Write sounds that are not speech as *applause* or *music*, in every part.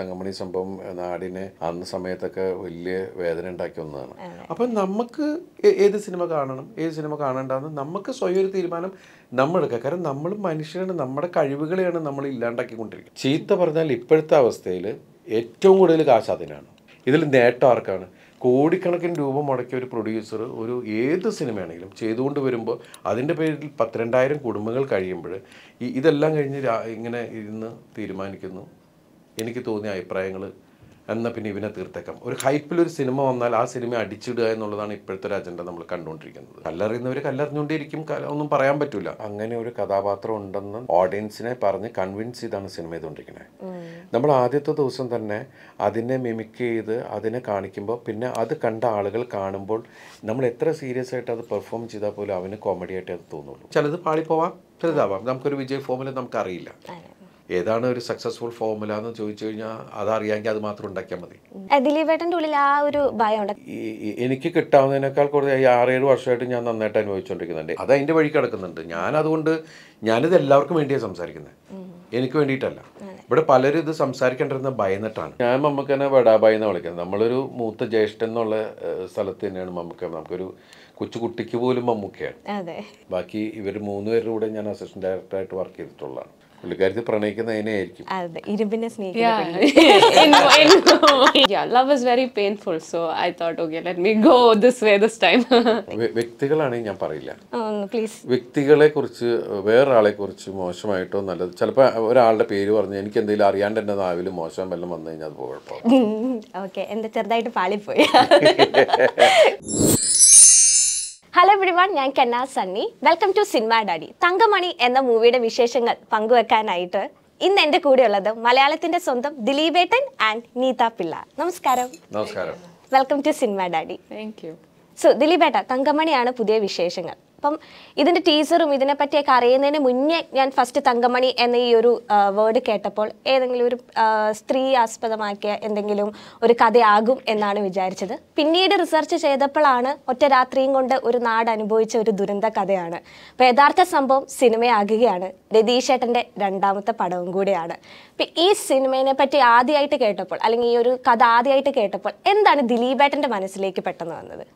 തങ്കമണി സംഭവം നാടിനെ അന്ന് സമയത്തൊക്കെ വലിയ വേദന ഉണ്ടാക്കിയ ഒന്നാണ് അപ്പൊ നമുക്ക് ഏത് സിനിമ കാണണം ഏത് സിനിമ കാണണ്ടെന്ന് നമുക്ക് സ്വയം ഒരു തീരുമാനം നമ്മൾ എടുക്കുക കാരണം നമ്മൾ മനുഷ്യരാണ് നമ്മുടെ കഴിവുകളെയാണ് നമ്മൾ ഇല്ലാണ്ടാക്കിക്കൊണ്ടിരിക്കുന്നത് ചീത്ത പറഞ്ഞാൽ ഇപ്പോഴത്തെ അവസ്ഥയിൽ ഏറ്റവും കൂടുതൽ കാശ് അതിനാണ് ഇതിൽ നേട്ടം ആർക്കാണ് കോടിക്കണക്കിന് രൂപ മുടക്കിയ ഒരു പ്രൊഡ്യൂസർ ഒരു ഏത് സിനിമയാണെങ്കിലും ചെയ്തുകൊണ്ട് വരുമ്പോൾ അതിൻ്റെ പേരിൽ പത്തിരണ്ടായിരം കുടുംബങ്ങൾ കഴിയുമ്പോൾ ഇതെല്ലാം കഴിഞ്ഞ് ഇങ്ങനെ ഇരുന്ന് തീരുമാനിക്കുന്നു എനിക്ക് തോന്നിയ അഭിപ്രായങ്ങൾ എന്നാൽ പിന്നെ ഇവനെ തീർത്തേക്കാം ഒരു ഹൈപ്പിൽ ഒരു സിനിമ വന്നാൽ ആ സിനിമ അടിച്ചിടുക എന്നുള്ളതാണ് ഇപ്പോഴത്തെ ഒരു അജണ്ട നമ്മൾ കണ്ടുകൊണ്ടിരിക്കുന്നത് കല്ലെറിയുന്നവർ കല്ലെറിഞ്ഞുകൊണ്ടേയിരിക്കും ഒന്നും പറയാൻ പറ്റില്ല അങ്ങനെ ഒരു കഥാപാത്രം ഉണ്ടെന്ന് ഓഡിയൻസിനെ പറഞ്ഞ് കൺവിൻസ് ചെയ്താണ് സിനിമ ചെയ്തുകൊണ്ടിരിക്കുന്നത് നമ്മൾ ആദ്യത്തെ ദിവസം തന്നെ അതിനെ മിമിക് ചെയ്ത് അതിനെ കാണിക്കുമ്പോൾ പിന്നെ അത് കണ്ട ആളുകൾ കാണുമ്പോൾ നമ്മൾ എത്ര സീരിയസ് ആയിട്ട് അത് പെർഫോം ചെയ്താൽ പോലും അവന് കോമഡി ആയിട്ട് അത് തോന്നുള്ളൂ ചിലത് പാളിപ്പോവാം ചിലതാവാം നമുക്കൊരു വിജയ് ഫോമിൽ നമുക്കറിയില്ല ഏതാണ് ഒരു സക്സസ്ഫുൾ ഫോർമുല എന്ന് ചോദിച്ചു കഴിഞ്ഞാൽ അതറിയാമെങ്കിൽ അത് മാത്രം ഉണ്ടാക്കിയാൽ മതി ദിലീപേട്ടൻ്റെ ഉള്ളിൽ ആ ഒരു ഭയം എനിക്ക് കിട്ടാവുന്നതിനേക്കാൾ കൂടുതൽ ഈ ആറേഴ് വർഷമായിട്ട് ഞാൻ നന്നായിട്ട് അനുഭവിച്ചുകൊണ്ടിരിക്കുന്നുണ്ട് അത് അതിൻ്റെ വഴി കിടക്കുന്നുണ്ട് ഞാൻ അതുകൊണ്ട് ഞാനിത് എല്ലാവർക്കും വേണ്ടിയാണ് സംസാരിക്കുന്നത് എനിക്ക് വേണ്ടിയിട്ടല്ല ഇവിടെ പലരും ഇത് സംസാരിക്കേണ്ടിരുന്ന ഭയന്നിട്ടാണ് ഞാൻ തന്നെ വടാബായി എന്ന് വിളിക്കുന്നത് നമ്മളൊരു മൂത്ത ജ്യേഷ്ഠൻ എന്നുള്ള സ്ഥലത്ത് തന്നെയാണ് മമ്മക്ക നമുക്കൊരു കൊച്ചുകുട്ടിക്ക് പോലും മമ്മൂക്കയാണ് ബാക്കി ഇവർ മൂന്ന് പേരുടെ കൂടെ ഞാൻ അസിസ്റ്റന്റ് ഡയറക്ടറായിട്ട് വർക്ക് ചെയ്തിട്ടുള്ളതാണ് പുള്ളിക്കാരത്തി പ്രണയിക്കുന്നതിനെയായിരിക്കും അതെ ഇരുമ്പിനെ love very painful so I thought let go way time ഞാൻ പറയില്ല പ്ലീസ് വ്യക്തികളെ കുറിച്ച് വേറൊരാളെ കുറിച്ച് മോശമായിട്ടോ നല്ലത് ചിലപ്പോ ഒരാളുടെ പേര് പറഞ്ഞ് എനിക്ക് എന്തെങ്കിലും അറിയാണ്ട് എന്റെ നാവിൽ മോശം വല്ലതും വന്നു കഴിഞ്ഞാൽ അത് കുഴപ്പമില്ല ഓക്കെ *laughs* എന്താ ചെറുതായിട്ട് പാളിപ്പോയി *laughs* എവറിവൺ ഞാൻ Kenna Sunny welcome to cinema daddy Thankamani എന്ന മൂവിയുടെ വിശേഷങ്ങൾ പങ്കുവെക്കാനായിട്ട് ഇന്ന് എൻ്റെ ഉള്ളത് മലയാളത്തിന്റെ സ്വന്തം ദിലീപേട്ടൻ ആൻഡ് നീത പിള്ള നമസ്കാരം നമസ്കാരം welcome to cinema daddy thank you so ദിലീപേട്ട തങ്കമണിയാണ് പുതിയ വിശേഷങ്ങൾ അപ്പം ഇതിൻ്റെ ടീസറും ഇതിനെപ്പറ്റിയൊക്കെ അറിയുന്നതിന് മുന്നേ ഞാൻ ഫസ്റ്റ് തങ്കമണി എന്ന ഈ ഒരു വേർഡ് കേട്ടപ്പോൾ ഏതെങ്കിലും ഒരു സ്ത്രീ ആസ്പദമാക്കിയ എന്തെങ്കിലും ഒരു കഥയാകും എന്നാണ് വിചാരിച്ചത് പിന്നീട് റിസർച്ച് ചെയ്തപ്പോഴാണ് ഒറ്റ രാത്രിയും കൊണ്ട് ഒരു നാട് അനുഭവിച്ച ഒരു ദുരന്ത കഥയാണ് അപ്പോൾ യഥാർത്ഥ സംഭവം സിനിമയാകുകയാണ് രതീഷേട്ടൻ്റെ രണ്ടാമത്തെ പടവും കൂടിയാണ് അപ്പം ഈ സിനിമയെ പറ്റി ആദ്യമായിട്ട് കേട്ടപ്പോൾ അല്ലെങ്കിൽ ഈ ഒരു കഥ ആദ്യമായിട്ട് കേട്ടപ്പോൾ എന്താണ് ദിലീപേട്ടൻ്റെ മനസ്സിലേക്ക് പെട്ടെന്ന് വന്നത്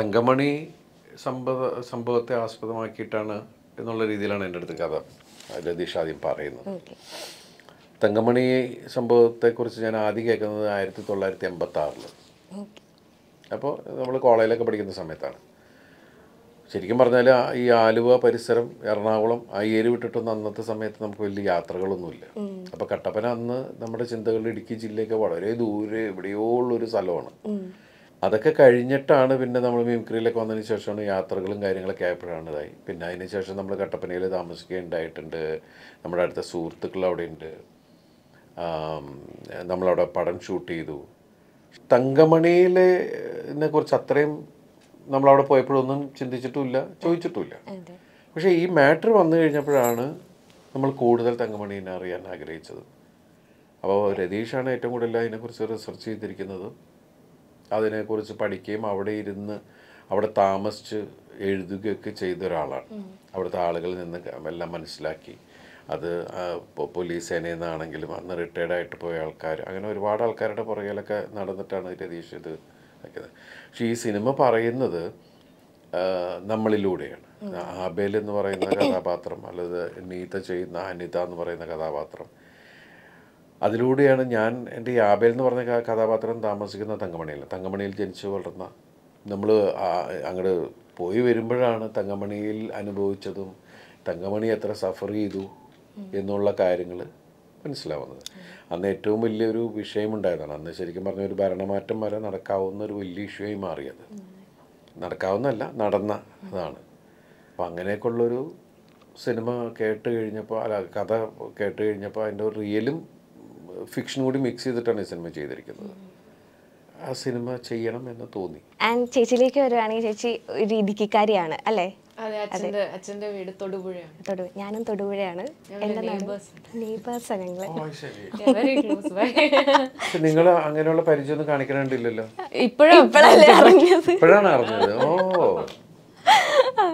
തങ്കമണി സംഭവ സംഭവത്തെ ആസ്പദമാക്കിയിട്ടാണ് എന്നുള്ള രീതിയിലാണ് എൻ്റെ അടുത്ത് കഥ ലതീഷ് ആദ്യം പറയുന്നത് തങ്കമണി സംഭവത്തെക്കുറിച്ച് ഞാൻ ആദ്യം കേൾക്കുന്നത് ആയിരത്തി തൊള്ളായിരത്തി എൺപത്തി ആറിൽ അപ്പോൾ നമ്മൾ കോളേജിലൊക്കെ പഠിക്കുന്ന സമയത്താണ് ശരിക്കും പറഞ്ഞാൽ ഈ ആലുവ പരിസരം എറണാകുളം ആ ഏരി വിട്ടിട്ടൊന്നും അന്നത്തെ സമയത്ത് നമുക്ക് വലിയ യാത്രകളൊന്നുമില്ല അപ്പോൾ കട്ടപ്പന അന്ന് നമ്മുടെ ചിന്തകളിൽ ഇടുക്കി ജില്ലയൊക്കെ വളരെ ദൂരെ എവിടെയോ ഉള്ളൊരു സ്ഥലമാണ് അതൊക്കെ കഴിഞ്ഞിട്ടാണ് പിന്നെ നമ്മൾ മിമിക്രിയിലൊക്കെ വന്നതിന് ശേഷമാണ് യാത്രകളും കാര്യങ്ങളൊക്കെ ആയപ്പോഴാണ് ഇതായി പിന്നെ അതിന് ശേഷം നമ്മൾ കട്ടപ്പനയിൽ താമസിക്കുകയുണ്ടായിട്ടുണ്ട് നമ്മുടെ അടുത്ത സുഹൃത്തുക്കൾ അവിടെ ഉണ്ട് നമ്മളവിടെ പടം ഷൂട്ട് ചെയ്തു തങ്കമണിയിലെ കുറിച്ച് അത്രയും നമ്മളവിടെ പോയപ്പോഴൊന്നും ചിന്തിച്ചിട്ടുമില്ല ചോദിച്ചിട്ടുമില്ല പക്ഷേ ഈ മാറ്റർ വന്നു കഴിഞ്ഞപ്പോഴാണ് നമ്മൾ കൂടുതൽ തങ്കമണീനെ അറിയാൻ ആഗ്രഹിച്ചത് അപ്പോൾ രതീഷാണ് ഏറ്റവും കൂടുതൽ അതിനെക്കുറിച്ച് റിസർച്ച് ചെയ്തിരിക്കുന്നത് അതിനെക്കുറിച്ച് പഠിക്കുകയും അവിടെ ഇരുന്ന് അവിടെ താമസിച്ച് എഴുതുകയൊക്കെ ചെയ്ത ഒരാളാണ് അവിടുത്തെ ആളുകളിൽ നിന്ന് എല്ലാം മനസ്സിലാക്കി അത് പോലീസ് സേനയിൽ നിന്നാണെങ്കിലും അന്ന് റിട്ടയർഡ് ആയിട്ട് പോയ ആൾക്കാർ അങ്ങനെ ഒരുപാട് ആൾക്കാരുടെ പുറകിലൊക്കെ നടന്നിട്ടാണ് രതീഷ് ഇത് ആക്കിയത് പക്ഷേ ഈ സിനിമ പറയുന്നത് നമ്മളിലൂടെയാണ് ആബേൽ എന്ന് പറയുന്ന കഥാപാത്രം അല്ലത് നീത ചെയ്യുന്ന അനിത എന്ന് പറയുന്ന കഥാപാത്രം അതിലൂടെയാണ് ഞാൻ എൻ്റെ ഈ ആബേൽ എന്ന് പറഞ്ഞ കഥാപാത്രം താമസിക്കുന്ന തങ്കമണിയിൽ തങ്കമണിയിൽ ജനിച്ചു വളർന്ന നമ്മൾ അങ്ങോട്ട് പോയി വരുമ്പോഴാണ് തങ്കമണിയിൽ അനുഭവിച്ചതും തങ്കമണി എത്ര സഫർ ചെയ്തു എന്നുള്ള കാര്യങ്ങൾ മനസ്സിലാവുന്നത് അന്ന് ഏറ്റവും വലിയൊരു വിഷയമുണ്ടായതാണ് അന്ന് ശരിക്കും പറഞ്ഞ ഒരു ഭരണമാറ്റം വരെ നടക്കാവുന്ന ഒരു വലിയ ഇഷ്യൂ മാറിയത് നടക്കാവുന്നല്ല നടന്ന അതാണ് അപ്പോൾ അങ്ങനെയൊക്കെയുള്ളൊരു സിനിമ കേട്ട് കഴിഞ്ഞപ്പോൾ അല്ല കഥ കേട്ട് കഴിഞ്ഞപ്പോൾ അതിൻ്റെ റിയലും ഫിക്ഷനും കൂടി മിക്സ് ചെയ്തിട്ടാണ് ഈ സിനിമ ചെയ്തിരിക്കുന്നത് ആ സിനിമ ചെയ്യണം എന്ന് തോന്നി ആൻഡ് ചേച്ചിയിലേക്ക് വരുവാണെങ്കിൽ ചേച്ചി ഒരു ഇടുക്കിക്കാരിയാണ് അല്ലേ അച്ഛന്റെ വീട് തൊടുപുഴയാണ് തൊടു ഞാനും തൊടുപുഴയാണ് എന്റെ നെയ്ബേഴ്സ് ഞങ്ങള് നിങ്ങൾ അങ്ങനെയുള്ള പരിചയമൊന്നും കാണിക്കാനുണ്ടല്ലോ ഇപ്പോഴാണ് അറിഞ്ഞത് ഇപ്പോഴാണ് അറിഞ്ഞത് ഓ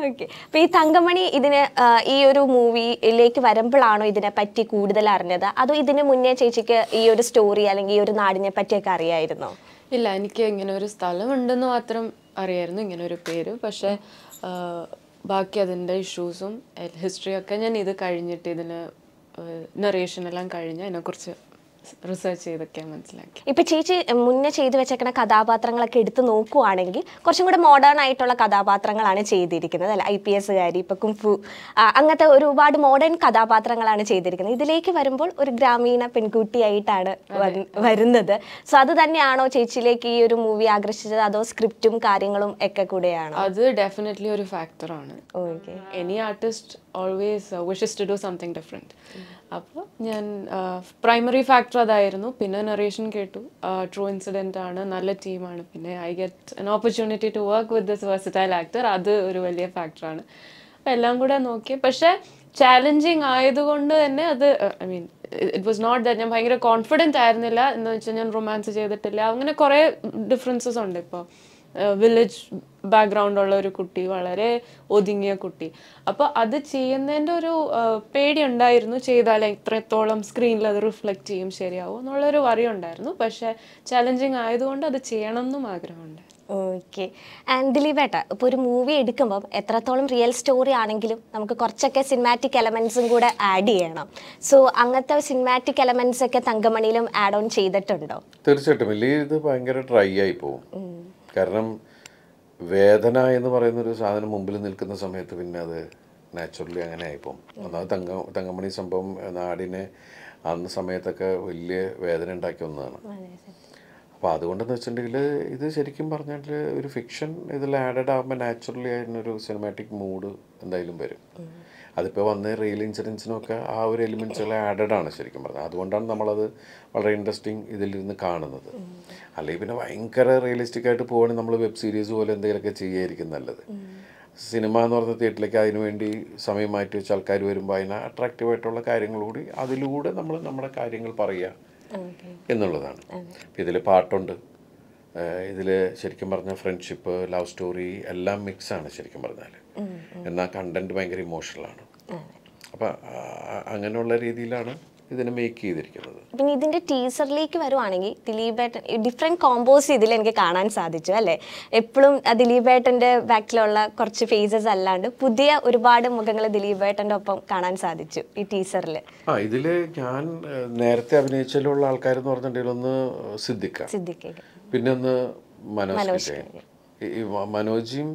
ഓക്കെ ഈ തങ്കമണി ഇതിന് ഈ ഒരു മൂവിയിലേക്ക് വരുമ്പോഴാണോ ഇതിനെ പറ്റി കൂടുതൽ അറിഞ്ഞത് അതോ ഇതിന് മുന്നേ ചേച്ചിക്ക് ഈ ഒരു സ്റ്റോറി അല്ലെങ്കിൽ ഈ ഒരു നാടിനെ പറ്റിയൊക്കെ അറിയായിരുന്നോ ഇല്ല എനിക്ക് ഇങ്ങനെ ഒരു സ്ഥലമുണ്ടെന്ന് മാത്രം അറിയായിരുന്നു ഇങ്ങനെ ഒരു പേര് പക്ഷേ ബാക്കി അതിൻ്റെ ഇഷ്യൂസും ഹിസ്റ്ററിയൊക്കെ ഞാൻ ഇത് കഴിഞ്ഞിട്ട് ഇതിന് എല്ലാം കഴിഞ്ഞ് അതിനെക്കുറിച്ച് റിസർച്ച് ചെയ്തൊക്കെ മനസ്സിലാക്കി ഇപ്പൊ ചേച്ചി മുന്നേ ചെയ്തു വെച്ചേക്കുന്ന കഥാപാത്രങ്ങളൊക്കെ എടുത്തു നോക്കുവാണെങ്കിൽ കുറച്ചും കൂടെ മോഡേൺ ആയിട്ടുള്ള കഥാപാത്രങ്ങളാണ് ചെയ്തിരിക്കുന്നത് അല്ല ഐ പി എസ്സുകാരി ഇപ്പൊ കുംഫു അങ്ങനത്തെ ഒരുപാട് മോഡേൺ കഥാപാത്രങ്ങളാണ് ചെയ്തിരിക്കുന്നത് ഇതിലേക്ക് വരുമ്പോൾ ഒരു ഗ്രാമീണ പെൺകുട്ടിയായിട്ടാണ് വരുന്നത് സോ അത് തന്നെയാണോ ചേച്ചിയിലേക്ക് ഈ ഒരു മൂവി ആകർഷിച്ചത് അതോ സ്ക്രിപ്റ്റും കാര്യങ്ങളും ഒക്കെ കൂടെയാണോ അത് ഡെഫിനറ്റ്ലി ഒരു ഫാക്ടറാണ് okay any artist always wishes to do something different അപ്പോൾ ഞാൻ പ്രൈമറി ഫാക്ടർ അതായിരുന്നു പിന്നെ നറേഷൻ കേട്ടു ട്രൂ ഇൻസിഡൻ്റ് ആണ് നല്ല ടീമാണ് പിന്നെ I get an opportunity to work with this versatile actor അത് ഒരു വലിയ ഫാക്ടറാണ് അപ്പോൾ എല്ലാം കൂടെ നോക്കി പക്ഷേ ചാലഞ്ചിങ് ആയതുകൊണ്ട് തന്നെ അത് I mean it was not that ഞാൻ ഭയങ്കര കോൺഫിഡൻറ്റ് ആയിരുന്നില്ല എന്ന് വെച്ചാൽ ഞാൻ റൊമാൻസ് ചെയ്തിട്ടില്ല അങ്ങനെ കുറേ ഡിഫറൻസസ് ഉണ്ട് ഇപ്പോൾ വില്ലേജ് ബാക്ക്ഗ്രൗണ്ട് ഉള്ള ഒരു കുട്ടി വളരെ ഒതുങ്ങിയ കുട്ടി അപ്പോൾ അത് ചെയ്യുന്നതിന്റെ ഒരു പേടി ഉണ്ടായിരുന്നു ചെയ്താൽ എത്രത്തോളം സ്ക്രീനിൽ അത് റിഫ്ലക്റ്റ് ചെയ്യും ശരിയാവും എന്നുള്ളൊരു ഉണ്ടായിരുന്നു പക്ഷേ ചലഞ്ചിങ് ആയതുകൊണ്ട് അത് ചെയ്യണം എന്നും ആഗ്രഹമുണ്ട് ഓക്കെ ആൻഡ് ദിലീപേട്ട ഇപ്പോൾ ഒരു മൂവി എടുക്കുമ്പോൾ എത്രത്തോളം റിയൽ സ്റ്റോറി ആണെങ്കിലും നമുക്ക് കുറച്ചൊക്കെ സിനിമാറ്റിക് എലമെൻസും കൂടെ ആഡ് ചെയ്യണം സോ അങ്ങനത്തെ സിനിമാറ്റിക് എലമെൻസ് ഒക്കെ തങ്കമണിയിലും ആഡ് ഓൺ ചെയ്തിട്ടുണ്ടോ തീർച്ചയായിട്ടും ഇത് ഭയങ്കര ട്രൈ ആയി പോകും കാരണം വേദന എന്ന് പറയുന്ന ഒരു സാധനം മുമ്പിൽ നിൽക്കുന്ന സമയത്ത് പിന്നെ അത് നാച്ചുറലി അങ്ങനെ ആയിപ്പോവും ഒന്നാമത് തങ്ക തങ്കമണി സംഭവം നാടിനെ അന്ന് സമയത്തൊക്കെ വലിയ വേദന ഉണ്ടാക്കിയ ഒന്നാണ് അപ്പോൾ അതുകൊണ്ടെന്ന് വെച്ചിട്ടുണ്ടെങ്കിൽ ഇത് ശരിക്കും പറഞ്ഞാൽ ഒരു ഫിക്ഷൻ ഇതിൽ ആഡഡ് ആകുമ്പോൾ നാച്ചുറലി ഒരു സിനിമാറ്റിക് മൂഡ് എന്തായാലും വരും അതിപ്പോൾ വന്ന റിയൽ ഇൻഷുറൻസിനൊക്കെ ആ ഒരു എലിമെൻസുകൾ ആഡഡ് ആണ് ശരിക്കും പറഞ്ഞത് അതുകൊണ്ടാണ് നമ്മളത് വളരെ ഇൻട്രസ്റ്റിംഗ് ഇതിലിരുന്ന് കാണുന്നത് അല്ലെങ്കിൽ പിന്നെ ഭയങ്കര റിയലിസ്റ്റിക് ആയിട്ട് പോവുകയാണെങ്കിൽ നമ്മൾ വെബ് സീരീസ് പോലെ എന്തെങ്കിലുമൊക്കെ ചെയ്യായിരിക്കും നല്ലത് സിനിമ എന്ന് പറഞ്ഞ തിയേറ്ററിലേക്ക് വേണ്ടി സമയം മാറ്റി വെച്ച് ആൾക്കാർ വരുമ്പോൾ അതിനെ അട്രാക്റ്റീവായിട്ടുള്ള കാര്യങ്ങൾ കൂടി അതിലൂടെ നമ്മൾ നമ്മുടെ കാര്യങ്ങൾ പറയുക എന്നുള്ളതാണ് ഇതിൽ പാട്ടുണ്ട് ഇതിൽ ശരിക്കും പറഞ്ഞാൽ ഫ്രണ്ട്ഷിപ്പ് ലവ് സ്റ്റോറി എല്ലാം മിക്സ് ആണ് ശരിക്കും പറഞ്ഞാൽ എന്നാൽ കണ്ടന്റ് ഭയങ്കര ഇമോഷണലാണ് അപ്പം അങ്ങനെയുള്ള രീതിയിലാണ് ഇതിനെ മേക്ക് ചെയ്തിരിക്കുന്നത് പിന്നെ ഇതിന്റെ ടീസറിലേക്ക് വരുവാണെങ്കിൽ ദിലീപേട്ടൻ ഡിഫറെന്റ് കോമ്പോസ് ഇതിൽ എനിക്ക് കാണാൻ സാധിച്ചു അല്ലേ എപ്പോഴും ദിലീപേട്ടന്റെ ബാക്കിലുള്ള കുറച്ച് ഫേസസ് അല്ലാണ്ട് പുതിയ ഒരുപാട് മുഖങ്ങൾ ദിലീപേട്ടന്റെ ഒപ്പം കാണാൻ സാധിച്ചു ഈ ടീസറിൽ ആ ഇതിൽ ഞാൻ നേരത്തെ അഭിനയിച്ചാലുള്ള ആൾക്കാരെന്ന് പറഞ്ഞിട്ടുണ്ടെങ്കിൽ ഒന്ന് സിദ്ദിഖ സിദ്ദിഖ പിന്നെ ഒന്ന് മനോജ് മനോജിയും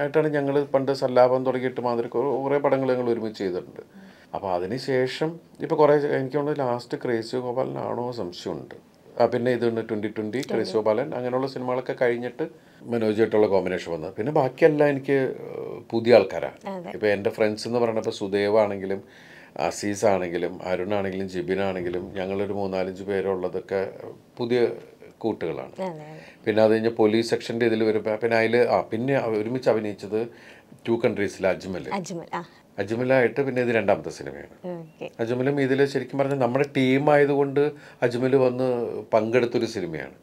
ആയിട്ടാണ് ഞങ്ങൾ പണ്ട് സല്ലാപം തുടങ്ങിയിട്ട് മാതിരി കുറേ പടങ്ങൾ ഞങ്ങൾ ഒരുമിച്ച് ചെയ്തിട്ടുണ്ട് അപ്പോൾ അതിനുശേഷം ഇപ്പോൾ കുറേ എനിക്ക് ലാസ്റ്റ് ക്രേസി ഗോപാലനാണോ സംശയമുണ്ട് ആ പിന്നെ ഇതുണ്ട് ട്വൻറ്റി ട്വൻറ്റി ക്രേസി ഗോപാലൻ അങ്ങനെയുള്ള സിനിമകളൊക്കെ കഴിഞ്ഞിട്ട് മനോജായിട്ടുള്ള കോമ്പിനേഷൻ വന്നത് പിന്നെ ബാക്കിയെല്ലാം എനിക്ക് പുതിയ ആൾക്കാരാണ് ഇപ്പോൾ എൻ്റെ ഫ്രണ്ട്സ് എന്ന് പറയുന്നത് സുദേവ് ആണെങ്കിലും അസീസ് ആണെങ്കിലും അരുൺ ആണെങ്കിലും ജിബിൻ ആണെങ്കിലും ഞങ്ങളൊരു മൂന്നാലഞ്ച് പേരുള്ളതൊക്കെ പുതിയ കൂട്ടുകളാണ് പിന്നെ അത് കഴിഞ്ഞ് പോലീസ് സെക്ഷന്റെ ഇതിൽ വരുമ്പോ പിന്നെ അതിൽ ആ പിന്നെ ഒരുമിച്ച് അഭിനയിച്ചത് ടു കൺട്രീസിൽ അജ്മൽ അജ്മലായിട്ട് പിന്നെ ഇത് രണ്ടാമത്തെ സിനിമയാണ് അജ്മലും ഇതിൽ ശരിക്കും പറഞ്ഞാൽ നമ്മുടെ ടീം ആയതുകൊണ്ട് അജ്മൽ വന്ന് പങ്കെടുത്തൊരു സിനിമയാണ്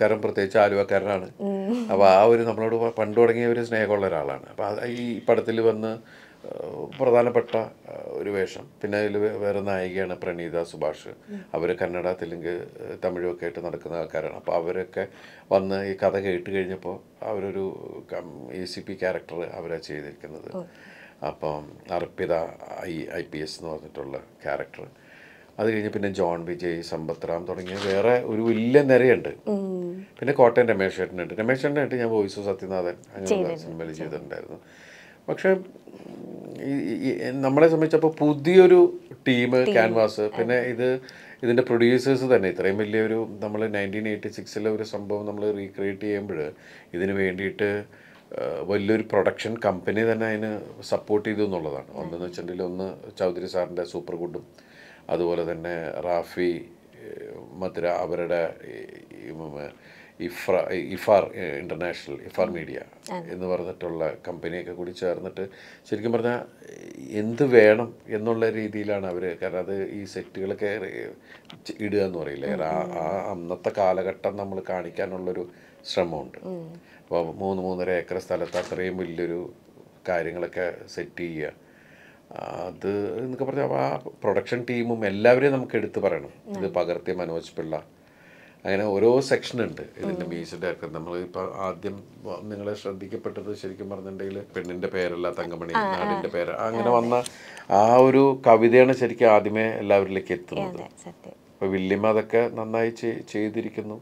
കാരണം പ്രത്യേകിച്ച് ആലുവക്കാരനാണ് അപ്പോൾ ആ ഒരു നമ്മളോട് പണ്ട് തുടങ്ങിയ ഒരു സ്നേഹമുള്ള ഒരാളാണ് അപ്പോൾ ഈ പടത്തിൽ വന്ന് പ്രധാനപ്പെട്ട ഒരു വേഷം പിന്നെ അതിൽ വേറെ നായികയാണ് പ്രണീത സുഭാഷ് അവർ കന്നഡ തെലുങ്ക് തമിഴൊക്കെ ആയിട്ട് നടക്കുന്ന ആൾക്കാരാണ് അപ്പോൾ അവരൊക്കെ വന്ന് ഈ കഥ കേട്ട് കഴിഞ്ഞപ്പോൾ അവരൊരു എ സി പി ക്യാരക്ടർ അവരാ ചെയ്തിരിക്കുന്നത് അപ്പം Arpitha I I P S എന്ന് പറഞ്ഞിട്ടുള്ള ക്യാരക്ടർ അത് കഴിഞ്ഞ് പിന്നെ ജോൺ വിജയ് സമ്പത്രാം തുടങ്ങിയ വേറെ ഒരു വലിയ നിരയുണ്ട് പിന്നെ കോട്ടയം രമേശ് ചേട്ടനുണ്ട് രമേശ് ചേട്ടനായിട്ട് ഞാൻ വോയിസ് സത്യനാഥൻ അങ്ങനെയുള്ള സിനിമയിൽ ചെയ്തിട്ടുണ്ടായിരുന്നു പക്ഷേ നമ്മളെ സംബന്ധിച്ചപ്പോൾ പുതിയൊരു ടീം ക്യാൻവാസ് പിന്നെ ഇത് ഇതിൻ്റെ പ്രൊഡ്യൂസേഴ്സ് തന്നെ ഇത്രയും വലിയൊരു നമ്മൾ നയൻറ്റീൻ എയ്റ്റി സിക്സിലെ ഒരു സംഭവം നമ്മൾ റീക്രിയേറ്റ് ചെയ്യുമ്പോൾ ഇതിന് വേണ്ടിയിട്ട് വലിയൊരു പ്രൊഡക്ഷൻ കമ്പനി തന്നെ അതിന് സപ്പോർട്ട് ചെയ്തു എന്നുള്ളതാണ് ഒന്നെന്ന് വെച്ചിട്ടുണ്ടെങ്കിൽ ഒന്ന് ചൗധരി സാറിൻ്റെ സൂപ്പർ ഗുഡും അതുപോലെ തന്നെ റാഫി മധുര അവരുടെ ഇഫ്ര ഇഫാർ ഇൻ്റർനാഷണൽ ഇഫാർ മീഡിയ എന്ന് പറഞ്ഞിട്ടുള്ള കമ്പനിയൊക്കെ കൂടി ചേർന്നിട്ട് ശരിക്കും പറഞ്ഞാൽ എന്ത് വേണം എന്നുള്ള രീതിയിലാണ് അവർ കാരണം അത് ഈ സെറ്റുകളൊക്കെ ഇടുക എന്ന് പറയില്ലേ ആ അന്നത്തെ കാലഘട്ടം നമ്മൾ കാണിക്കാനുള്ളൊരു ശ്രമമുണ്ട് അപ്പോൾ മൂന്ന് മൂന്നര ഏക്കർ സ്ഥലത്ത് അത്രയും വലിയൊരു കാര്യങ്ങളൊക്കെ സെറ്റ് ചെയ്യുക അത് എന്നൊക്കെ പറഞ്ഞാൽ ആ പ്രൊഡക്ഷൻ ടീമും എല്ലാവരെയും നമുക്ക് എടുത്തു പറയണം ഇത് പകർത്തിയ മനോജ് പിള്ള അങ്ങനെ ഓരോ സെക്ഷനുണ്ട് ഇതിൻ്റെ മീസിൻ്റെ ഒക്കെ നമ്മൾ ഇപ്പോൾ ആദ്യം നിങ്ങളെ ശ്രദ്ധിക്കപ്പെട്ടത് ശരിക്കും പറഞ്ഞിട്ടുണ്ടെങ്കിൽ പെണ്ണിൻ്റെ പേരല്ല തങ്കമണി നാടിൻ്റെ പേര് അങ്ങനെ വന്ന ആ ഒരു കവിതയാണ് ശരിക്കും ആദ്യമേ എല്ലാവരിലേക്ക് എത്തുന്നത് അപ്പോൾ വില്യമ്മ അതൊക്കെ നന്നായി ചെയ്തിരിക്കുന്നു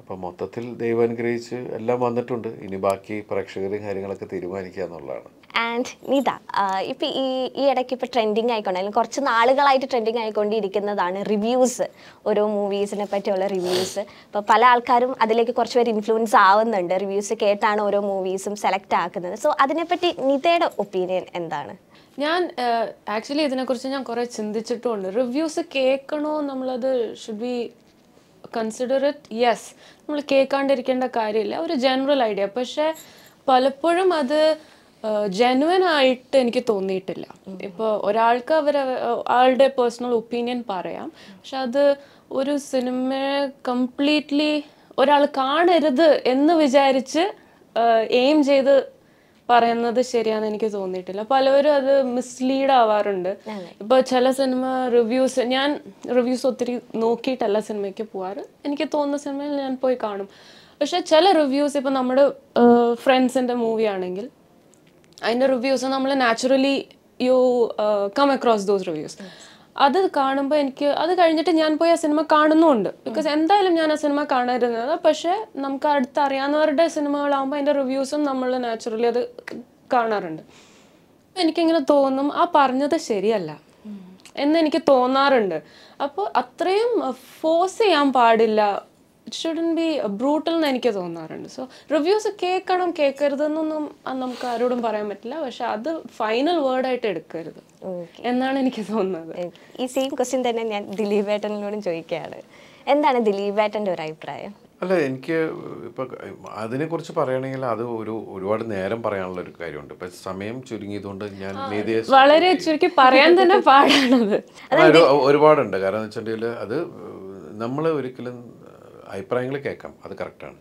അപ്പോൾ മൊത്തത്തിൽ ദൈവം അനുഗ്രഹിച്ച് എല്ലാം വന്നിട്ടുണ്ട് ഇനി ബാക്കി പ്രേക്ഷകരും കാര്യങ്ങളൊക്കെ തീരുമാനിക്കുക എന്നുള്ളതാണ് ആൻഡ് നിത ഇപ്പം ഈ ഈ ഇടയ്ക്ക് ഇപ്പോൾ ട്രെൻഡിങ് ആയിക്കൊണ്ട് അല്ലെങ്കിൽ കുറച്ച് നാളുകളായിട്ട് ട്രെൻഡിങ് ആയിക്കൊണ്ടിരിക്കുന്നതാണ് റിവ്യൂസ് ഓരോ മൂവീസിനെ പറ്റിയുള്ള റിവ്യൂസ് ഇപ്പോൾ പല ആൾക്കാരും അതിലേക്ക് കുറച്ച് പേര് ഇൻഫ്ലുവൻസ് ആവുന്നുണ്ട് റിവ്യൂസ് കേട്ടാണ് ഓരോ മൂവീസും സെലക്ട് ആക്കുന്നത് സോ അതിനെപ്പറ്റി നിതയുടെ ഒപ്പീനിയൻ എന്താണ് ഞാൻ ആക്ച്വലി ഇതിനെക്കുറിച്ച് ഞാൻ കുറേ ചിന്തിച്ചിട്ടുമുണ്ട് റിവ്യൂസ് കേൾക്കണോ നമ്മളത് should be consider it yes നമ്മൾ കേൾക്കാണ്ടിരിക്കേണ്ട കാര്യമില്ല ഒരു ജനറൽ ഐഡിയ പക്ഷേ പലപ്പോഴും അത് ജെനുവൻ ആയിട്ട് എനിക്ക് തോന്നിയിട്ടില്ല ഇപ്പോൾ ഒരാൾക്ക് അവർ ആളുടെ പേഴ്സണൽ ഒപ്പീനിയൻ പറയാം പക്ഷെ അത് ഒരു സിനിമയെ കംപ്ലീറ്റ്ലി ഒരാൾ കാണരുത് എന്ന് വിചാരിച്ച് എയിം ചെയ്ത് പറയുന്നത് ശരിയാന്ന് എനിക്ക് തോന്നിയിട്ടില്ല പലവരും അത് മിസ്ലീഡ് ആവാറുണ്ട് ഇപ്പൊ ചില സിനിമ റിവ്യൂസ് ഞാൻ റിവ്യൂസ് ഒത്തിരി നോക്കിയിട്ടല്ല സിനിമയ്ക്ക് പോവാറ് എനിക്ക് തോന്നുന്ന സിനിമയിൽ ഞാൻ പോയി കാണും പക്ഷെ ചില റിവ്യൂസ് ഇപ്പൊ നമ്മുടെ ഫ്രണ്ട്സിന്റെ മൂവി ആണെങ്കിൽ അതിൻ്റെ റിവ്യൂസ് നമ്മൾ naturally you come across those reviews അത് കാണുമ്പോൾ എനിക്ക് അത് കഴിഞ്ഞിട്ട് ഞാൻ പോയി ആ സിനിമ കാണുന്നുമുണ്ട് ബിക്കോസ് എന്തായാലും ഞാൻ ആ സിനിമ കാണരുന്നത് പക്ഷേ നമുക്ക് അടുത്ത് അറിയാവുന്നവരുടെ സിനിമകളാകുമ്പോൾ അതിൻ്റെ റിവ്യൂസും നമ്മൾ നാച്ചുറലി അത് കാണാറുണ്ട് എനിക്കിങ്ങനെ തോന്നും ആ പറഞ്ഞത് ശരിയല്ല എന്ന് എനിക്ക് തോന്നാറുണ്ട് അപ്പോൾ അത്രയും ഫോഴ്സ് uh, ചെയ്യാൻ പാടില്ല ഇറ്റ് ഷുഡൻ ബി ബ്രൂട്ടൽ എന്ന് എനിക്ക് തോന്നാറുണ്ട് സോ റിവ്യൂസ് കേൾക്കണം കേൾക്കരുതെന്നൊന്നും നമുക്ക് ആരോടും പറയാൻ പറ്റില്ല പക്ഷെ അത് ഫൈനൽ വേർഡായിട്ട് എടുക്കരുത് എന്നാണ് എനിക്ക് തോന്നുന്നത് ഈ സെയിം ക്വസ്റ്റ്യൻ തന്നെ ഞാൻ ദിലീപ് ഏട്ടനോടും ചോദിക്കുകയാണ് എന്താണ് ദിലീപ് ഏട്ടൻ്റെ ഒരു അഭിപ്രായം അല്ല എനിക്ക് ഇപ്പം അതിനെക്കുറിച്ച് പറയുകയാണെങ്കിൽ അത് ഒരു ഒരുപാട് നേരം പറയാനുള്ള ഒരു കാര്യമുണ്ട് ഇപ്പം സമയം ചുരുങ്ങിയതുകൊണ്ട് ഞാൻ വളരെ ചുരുക്കി പറയാൻ തന്നെ *laughs* പാടാണത് ഒരുപാടുണ്ട് കാരണം വെച്ചിട്ടുണ്ടെങ്കിൽ അത് നമ്മൾ ഒരിക്കലും അഭിപ്രായങ്ങൾ കേൾക്കാം അത് കറക്റ്റാണ്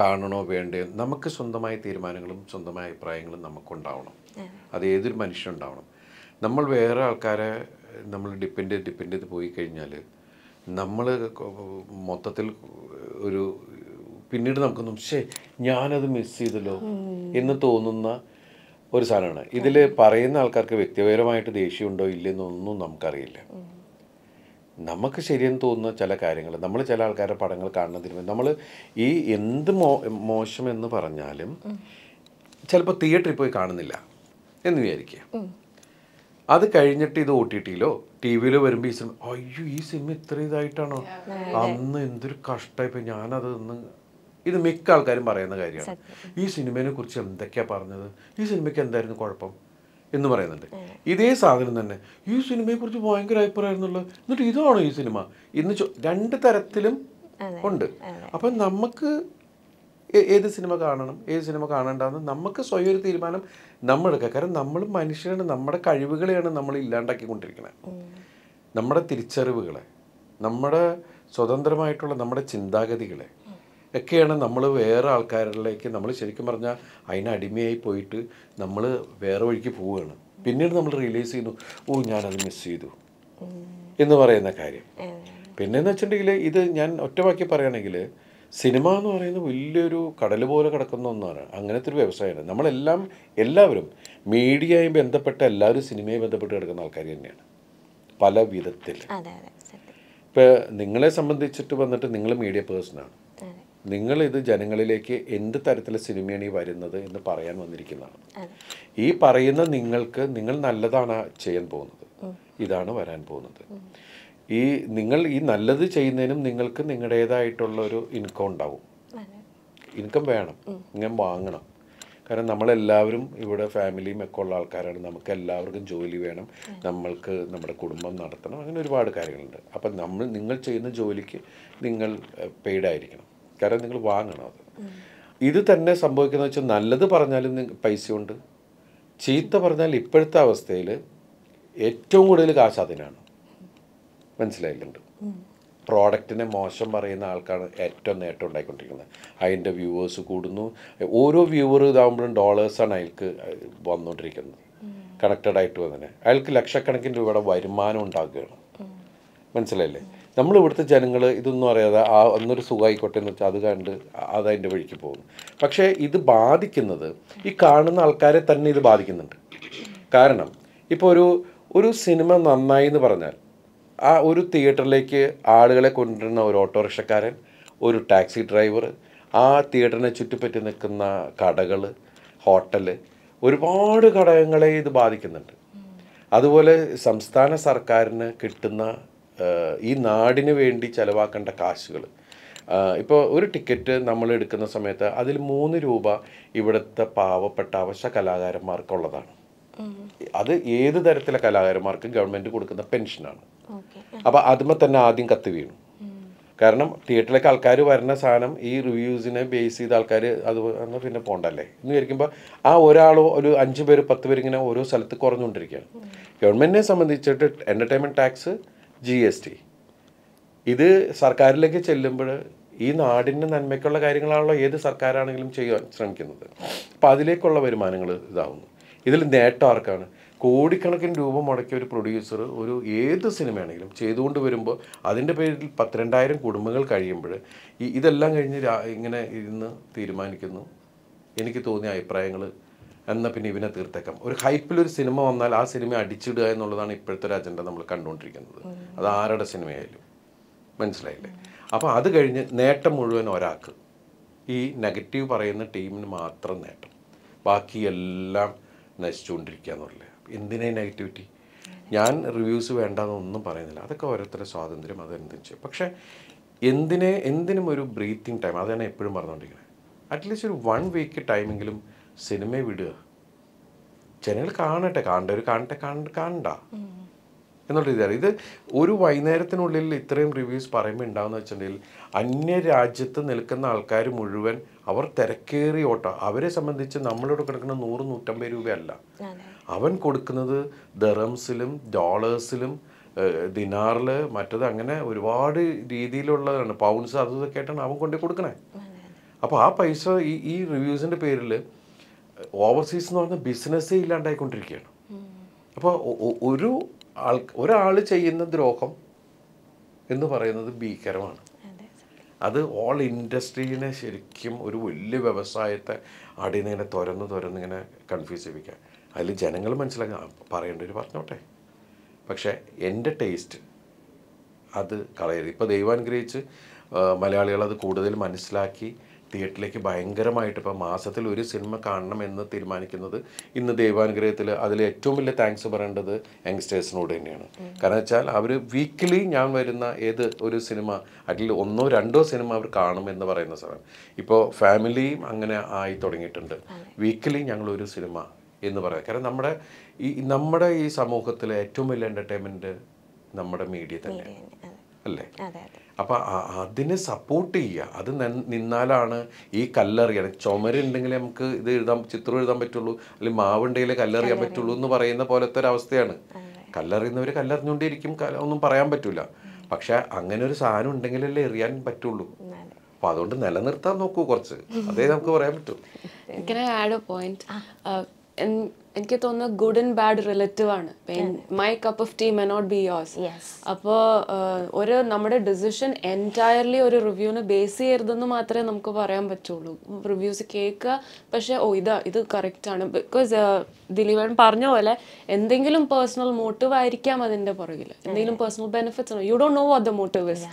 കാണണോ വേണ്ടയോ നമുക്ക് സ്വന്തമായ തീരുമാനങ്ങളും സ്വന്തമായ അഭിപ്രായങ്ങളും നമുക്കുണ്ടാവണം അത് ഏതൊരു മനുഷ്യനുണ്ടാവണം നമ്മൾ വേറെ ആൾക്കാരെ നമ്മൾ ഡിപ്പെൻഡ് ഡിപ്പെൻഡ് ചെയ്ത് പോയി കഴിഞ്ഞാൽ നമ്മൾ മൊത്തത്തിൽ ഒരു പിന്നീട് നമുക്കൊന്നും ശേ ഞാനത് മിസ് ചെയ്തല്ലോ എന്ന് തോന്നുന്ന ഒരു സാധനമാണ് ഇതിൽ പറയുന്ന ആൾക്കാർക്ക് വ്യക്തിപരമായിട്ട് ദേഷ്യമുണ്ടോ ഇല്ലെന്നൊന്നും നമുക്കറിയില്ല നമുക്ക് ശരിയെന്ന് തോന്നുന്ന ചില കാര്യങ്ങൾ നമ്മൾ ചില ആൾക്കാരുടെ പടങ്ങൾ കാണുന്നതിന് നമ്മൾ ഈ എന്ത് മോ മോശമെന്ന് പറഞ്ഞാലും ചിലപ്പോൾ തിയേറ്ററിൽ പോയി കാണുന്നില്ല എന്ന് വിചാരിക്കുക അത് കഴിഞ്ഞിട്ട് ഇത് ഒ ടി ടിയിലോ ടി വിയിലോ വരുമ്പോൾ ഈ സിനിമ അയ്യോ ഈ സിനിമ ഇത്ര ഇതായിട്ടാണോ അന്ന് എന്തൊരു കഷ്ടമായിപ്പോൾ ഞാനത് ഒന്ന് ഇത് മിക്ക ആൾക്കാരും പറയുന്ന കാര്യമാണ് ഈ സിനിമയെ കുറിച്ച് എന്തൊക്കെയാ പറഞ്ഞത് ഈ സിനിമയ്ക്ക് എന്തായിരുന്നു കുഴപ്പം എന്ന് പറയുന്നുണ്ട് ഇതേ സാധനം തന്നെ ഈ സിനിമയെക്കുറിച്ച് ഭയങ്കര അഭിപ്രായമായിരുന്നല്ലോ എന്നിട്ട് ഇതാണോ ഈ സിനിമ ഇന്ന് രണ്ട് തരത്തിലും ഉണ്ട് അപ്പം നമുക്ക് ഏത് സിനിമ കാണണം ഏത് സിനിമ കാണണ്ടെന്ന് നമുക്ക് സ്വയം ഒരു തീരുമാനം നമ്മളെടുക്കാം കാരണം നമ്മൾ മനുഷ്യരാണ് നമ്മുടെ കഴിവുകളെയാണ് നമ്മൾ ഇല്ലാണ്ടാക്കിക്കൊണ്ടിരിക്കുന്നത് നമ്മുടെ തിരിച്ചറിവുകളെ നമ്മുടെ സ്വതന്ത്രമായിട്ടുള്ള നമ്മുടെ ചിന്താഗതികളെ ഒക്കെയാണ് നമ്മൾ വേറെ ആൾക്കാരിലേക്ക് നമ്മൾ ശരിക്കും പറഞ്ഞാൽ അതിനടിമയായി പോയിട്ട് നമ്മൾ വേറെ വഴിക്ക് പോവുകയാണ് പിന്നീട് നമ്മൾ റിയലൈസ് ചെയ്യുന്നു ഓ ഞാനത് മിസ് ചെയ്തു എന്ന് പറയുന്ന കാര്യം പിന്നെന്ന് വെച്ചിട്ടുണ്ടെങ്കിൽ ഇത് ഞാൻ ഒറ്റവാക്കി പറയുകയാണെങ്കിൽ സിനിമ എന്ന് പറയുന്നത് വലിയൊരു കടൽ പോലെ കിടക്കുന്ന ഒന്നാണ് അങ്ങനത്തെ ഒരു വ്യവസായമാണ് നമ്മളെല്ലാം എല്ലാവരും മീഡിയയുമായി ബന്ധപ്പെട്ട എല്ലാവരും സിനിമയെ ബന്ധപ്പെട്ട് കിടക്കുന്ന ആൾക്കാർ തന്നെയാണ് പല വിധത്തിൽ ഇപ്പം നിങ്ങളെ സംബന്ധിച്ചിട്ട് വന്നിട്ട് നിങ്ങൾ മീഡിയ പേഴ്സണാണ് നിങ്ങളിത് ജനങ്ങളിലേക്ക് എന്ത് തരത്തിലെ സിനിമയാണ് ഈ വരുന്നത് എന്ന് പറയാൻ വന്നിരിക്കുന്നതാണ് ഈ പറയുന്ന നിങ്ങൾക്ക് നിങ്ങൾ നല്ലതാണ് ചെയ്യാൻ പോകുന്നത് ഇതാണ് വരാൻ പോകുന്നത് ഈ നിങ്ങൾ ഈ നല്ലത് ചെയ്യുന്നതിനും നിങ്ങൾക്ക് നിങ്ങളുടേതായിട്ടുള്ള ഒരു ഇൻകം ഉണ്ടാവും ഇൻകം വേണം ഇങ്ങനെ വാങ്ങണം കാരണം നമ്മളെല്ലാവരും ഇവിടെ ഫാമിലിയും ഒക്കെ ഉള്ള ആൾക്കാരാണ് നമുക്ക് എല്ലാവർക്കും ജോലി വേണം നമ്മൾക്ക് നമ്മുടെ കുടുംബം നടത്തണം അങ്ങനെ ഒരുപാട് കാര്യങ്ങളുണ്ട് അപ്പം നമ്മൾ നിങ്ങൾ ചെയ്യുന്ന ജോലിക്ക് നിങ്ങൾ പെയ്ഡായിരിക്കണം കാരണം നിങ്ങൾ വാങ്ങണം അത് ഇത് തന്നെ സംഭവിക്കുന്ന വെച്ചാൽ നല്ലത് പറഞ്ഞാലും പൈസയുണ്ട് ചീത്ത പറഞ്ഞാൽ ഇപ്പോഴത്തെ അവസ്ഥയിൽ ഏറ്റവും കൂടുതൽ കാശ് അതിനാണ് മനസ്സിലായില്ലുണ്ട് പ്രോഡക്റ്റിനെ മോശം പറയുന്ന ആൾക്കാണ് ഏറ്റവും നേട്ടം ഉണ്ടായിക്കൊണ്ടിരിക്കുന്നത് അതിൻ്റെ വ്യൂവേഴ്സ് കൂടുന്നു ഓരോ വ്യൂവർ ഇതാകുമ്പോഴും ഡോളേഴ്സാണ് അയാൾക്ക് വന്നുകൊണ്ടിരിക്കുന്നത് കണക്റ്റഡ് ആയിട്ട് വന്നതിന് അയാൾക്ക് ലക്ഷക്കണക്കിന് രൂപയുടെ വരുമാനം ഉണ്ടാക്കുകയാണ് മനസ്സിലായില്ലേ നമ്മൾ ഇവിടുത്തെ ജനങ്ങൾ ഇതൊന്നും അറിയാതെ ആ ഒന്നൊരു സുഖമായിക്കോട്ടെ എന്ന് വെച്ചാൽ അത് കണ്ട് അതതിൻ്റെ വഴിക്ക് പോകുന്നു പക്ഷേ ഇത് ബാധിക്കുന്നത് ഈ കാണുന്ന ആൾക്കാരെ തന്നെ ഇത് ബാധിക്കുന്നുണ്ട് കാരണം ഇപ്പോൾ ഒരു ഒരു സിനിമ നന്നായി എന്ന് പറഞ്ഞാൽ ആ ഒരു തിയേറ്ററിലേക്ക് ആളുകളെ കൊണ്ടുവരുന്ന ഒരു ഓട്ടോറിക്ഷക്കാരൻ ഒരു ടാക്സി ഡ്രൈവർ ആ തിയേറ്ററിനെ ചുറ്റിപ്പറ്റി നിൽക്കുന്ന കടകൾ ഹോട്ടല് ഒരുപാട് ഘടകങ്ങളെ ഇത് ബാധിക്കുന്നുണ്ട് അതുപോലെ സംസ്ഥാന സർക്കാരിന് കിട്ടുന്ന ഈ നാടിന് വേണ്ടി ചിലവാക്കേണ്ട കാശുകൾ ഇപ്പോൾ ഒരു ടിക്കറ്റ് നമ്മൾ എടുക്കുന്ന സമയത്ത് അതിൽ മൂന്ന് രൂപ ഇവിടുത്തെ പാവപ്പെട്ട അവശ കലാകാരന്മാർക്കുള്ളതാണ് അത് ഏത് തരത്തിലെ കലാകാരന്മാർക്ക് ഗവൺമെന്റ് കൊടുക്കുന്ന പെൻഷനാണ് അപ്പോൾ അതുമ്പോൾ തന്നെ ആദ്യം കത്ത് വീണു കാരണം തിയേറ്ററിലേക്ക് ആൾക്കാർ വരുന്ന സാധനം ഈ റിവ്യൂസിനെ ബേസ് ചെയ്ത ആൾക്കാർ അത് പിന്നെ പോണ്ടല്ലേ എന്ന് വിചാരിക്കുമ്പോൾ ആ ഒരാളോ ഒരു അഞ്ച് പേര് പത്ത് പേര് ഇങ്ങനെ ഓരോ സ്ഥലത്ത് കുറഞ്ഞുകൊണ്ടിരിക്കുകയാണ് ഗവൺമെന്റിനെ സംബന്ധിച്ചിട്ട് entertainment tax G S T ഇത് സർക്കാരിലേക്ക് ചെല്ലുമ്പോൾ ഈ നാടിൻ്റെ നന്മയ്ക്കുള്ള കാര്യങ്ങളാണല്ലോ ഏത് സർക്കാരാണെങ്കിലും ചെയ്യാൻ ശ്രമിക്കുന്നത് അപ്പം അതിലേക്കുള്ള വരുമാനങ്ങൾ ഇതാവുന്നു ഇതിൽ നേട്ടം ആർക്കാണ് കോടിക്കണക്കിന് രൂപ മുടക്കിയ ഒരു പ്രൊഡ്യൂസർ ഒരു ഏത് സിനിമയാണെങ്കിലും ചെയ്തുകൊണ്ട് വരുമ്പോൾ അതിൻ്റെ പേരിൽ പത്തിരണ്ടായിരം കുടുംബങ്ങൾ കഴിയുമ്പോൾ ഇതെല്ലാം കഴിഞ്ഞ് ഇങ്ങനെ ഇരുന്ന് തീരുമാനിക്കുന്നു എനിക്ക് തോന്നിയ അഭിപ്രായങ്ങൾ എന്നാൽ പിന്നെ ഇവനെ തീർത്തേക്കാം ഒരു ഹൈപ്പിൽ ഒരു സിനിമ വന്നാൽ ആ സിനിമ അടിച്ചിടുക എന്നുള്ളതാണ് ഇപ്പോഴത്തെ ഒരു അജണ്ട നമ്മൾ കണ്ടുകൊണ്ടിരിക്കുന്നത് അത് ആരുടെ സിനിമയായാലും മനസ്സിലായില്ലേ അപ്പോൾ അത് കഴിഞ്ഞ് നേട്ടം മുഴുവൻ ഒരാൾക്ക് ഈ നെഗറ്റീവ് പറയുന്ന ടീമിന് മാത്രം നേട്ടം ബാക്കിയെല്ലാം നശിച്ചുകൊണ്ടിരിക്കുക എന്നുള്ളത് എന്തിനേ നെഗറ്റിവിറ്റി ഞാൻ റിവ്യൂസ് വേണ്ടെന്നൊന്നും പറയുന്നില്ല അതൊക്കെ ഓരോരുത്തരുടെ സ്വാതന്ത്ര്യം അത് അനുസരിച്ച് പക്ഷേ എന്തിനെ എന്തിനും ഒരു ബ്രീത്തിങ് ടൈം അതാണ് എപ്പോഴും പറഞ്ഞുകൊണ്ടിരിക്കുന്നത് അറ്റ്ലീസ്റ്റ് ഒരു വൺ വീക്ക് ടൈമെങ്കിലും സിനിമ വിടുക ജനങ്ങൾ കാണട്ടെ ഒരു കാണട്ടെ കാണ കാണണ്ട എന്നുള്ള രീതിയാണ് ഇത് ഒരു വൈകുന്നേരത്തിനുള്ളിൽ ഇത്രയും റിവ്യൂസ് പറയുമ്പോൾ ഉണ്ടാകുന്ന വെച്ചിട്ടുണ്ടെങ്കിൽ അന്യ രാജ്യത്ത് നിൽക്കുന്ന ആൾക്കാർ മുഴുവൻ അവർ തിരക്കേറി ഓട്ടം അവരെ സംബന്ധിച്ച് നമ്മളോട് കിടക്കുന്ന നൂറ് നൂറ്റമ്പത് രൂപയല്ല അവൻ കൊടുക്കുന്നത് ദറംസിലും ഡോളേഴ്സിലും ദിനാറിൽ മറ്റത് അങ്ങനെ ഒരുപാട് രീതിയിലുള്ളതാണ് പൗണ്ട്സ് അതും ഇതൊക്കെ ആയിട്ടാണ് അവൻ കൊണ്ടുപോയി കൊടുക്കണേ അപ്പോൾ ആ പൈസ ഈ ഈ റിവ്യൂസിൻ്റെ പേരിൽ ഓവർസീസ് എന്ന് പറഞ്ഞാൽ ബിസിനസ്സേ ഇല്ലാണ്ടായിക്കൊണ്ടിരിക്കുകയാണ് അപ്പോൾ ഒരു ആൾ ഒരാൾ ചെയ്യുന്ന ദ്രോഹം എന്ന് പറയുന്നത് ഭീകരമാണ് അത് ഓൾ ഇൻഡസ്ട്രീനെ ശരിക്കും ഒരു വലിയ വ്യവസായത്തെ അടിയിൽ നിന്ന് ഇങ്ങനെ തുരന്ന് തുരന്ന് ഇങ്ങനെ കൺഫ്യൂസ് ചെയ്യിക്കുക അതിൽ ജനങ്ങൾ മനസ്സിലാക്കാൻ ഒരു പറഞ്ഞോട്ടെ പക്ഷേ എൻ്റെ ടേസ്റ്റ് അത് കളയരുത് ഇപ്പോൾ ദൈവാനുഗ്രഹിച്ച് മലയാളികൾ അത് കൂടുതൽ മനസ്സിലാക്കി തിയേറ്ററിലേക്ക് ഭയങ്കരമായിട്ട് ഇപ്പോൾ മാസത്തിൽ ഒരു സിനിമ കാണണം എന്ന് തീരുമാനിക്കുന്നത് ഇന്ന് ദൈവാനുഗ്രഹത്തിൽ അതിൽ ഏറ്റവും വലിയ താങ്ക്സ് പറയേണ്ടത് യങ്സ്റ്റേഴ്സിനോട് തന്നെയാണ് കാരണം വെച്ചാൽ അവർ വീക്കിലി ഞാൻ വരുന്ന ഏത് ഒരു സിനിമ അതിൽ ഒന്നോ രണ്ടോ സിനിമ അവർ കാണും എന്ന് പറയുന്ന സമയം ഇപ്പോൾ ഫാമിലിയും അങ്ങനെ ആയി തുടങ്ങിയിട്ടുണ്ട് വീക്കിലി ഞങ്ങൾ ഒരു സിനിമ എന്ന് പറയാം കാരണം നമ്മുടെ ഈ നമ്മുടെ ഈ സമൂഹത്തിലെ ഏറ്റവും വലിയ എൻ്റർടൈൻമെൻറ്റ് നമ്മുടെ മീഡിയ തന്നെയാണ് അല്ലേ അപ്പോൾ അതിനെ സപ്പോർട്ട് ചെയ്യുക അത് നിന്നാലാണ് ഈ കല്ലെറിയാൻ ചുമരുണ്ടെങ്കിൽ നമുക്ക് ഇത് എഴുതാൻ ചിത്രം എഴുതാൻ പറ്റുള്ളൂ അല്ലെങ്കിൽ മാവുണ്ടെങ്കിലേ കല്ലെറിയാൻ പറ്റുള്ളൂ എന്ന് പറയുന്ന പോലത്തെ ഒരു അവസ്ഥയാണ് കല്ലെറിയുന്നവർ കല്ലെറിഞ്ഞുകൊണ്ടിരിക്കും ഒന്നും പറയാൻ പറ്റില്ല പക്ഷെ അങ്ങനെ ഒരു സാധനം ഉണ്ടെങ്കിലല്ലേ എറിയാൻ പറ്റുള്ളൂ അപ്പൊ അതുകൊണ്ട് നിലനിർത്താൻ നോക്കൂ കുറച്ച് അതേ നമുക്ക് പറയാൻ പറ്റൂ ആഡ് പോയിന്റ് uh, എനിക്ക് തോന്നുന്നത് ഗുഡ് ആൻഡ് ബാഡ് റിലേറ്റീവ് ആണ് my cup of tea may not be yours അപ്പോൾ ഒരു നമ്മുടെ ഡിസിഷൻ എൻറ്റയർലി ഒരു റിവ്യൂവിന് ബേസ് ചെയ്യരുതെന്ന് മാത്രമേ നമുക്ക് പറയാൻ പറ്റുള്ളൂ റിവ്യൂസ് കേൾക്കുക പക്ഷേ ഓ ഇതാ ഇത് ആണ് ബിക്കോസ് ദിലീപൻ പറഞ്ഞ പോലെ എന്തെങ്കിലും പേഴ്സണൽ മോട്ടീവ് ആയിരിക്കാം അതിൻ്റെ പുറകിൽ എന്തെങ്കിലും പേഴ്സണൽ ബെനിഫിറ്റ്സ് ആണ് you don't know what the motive is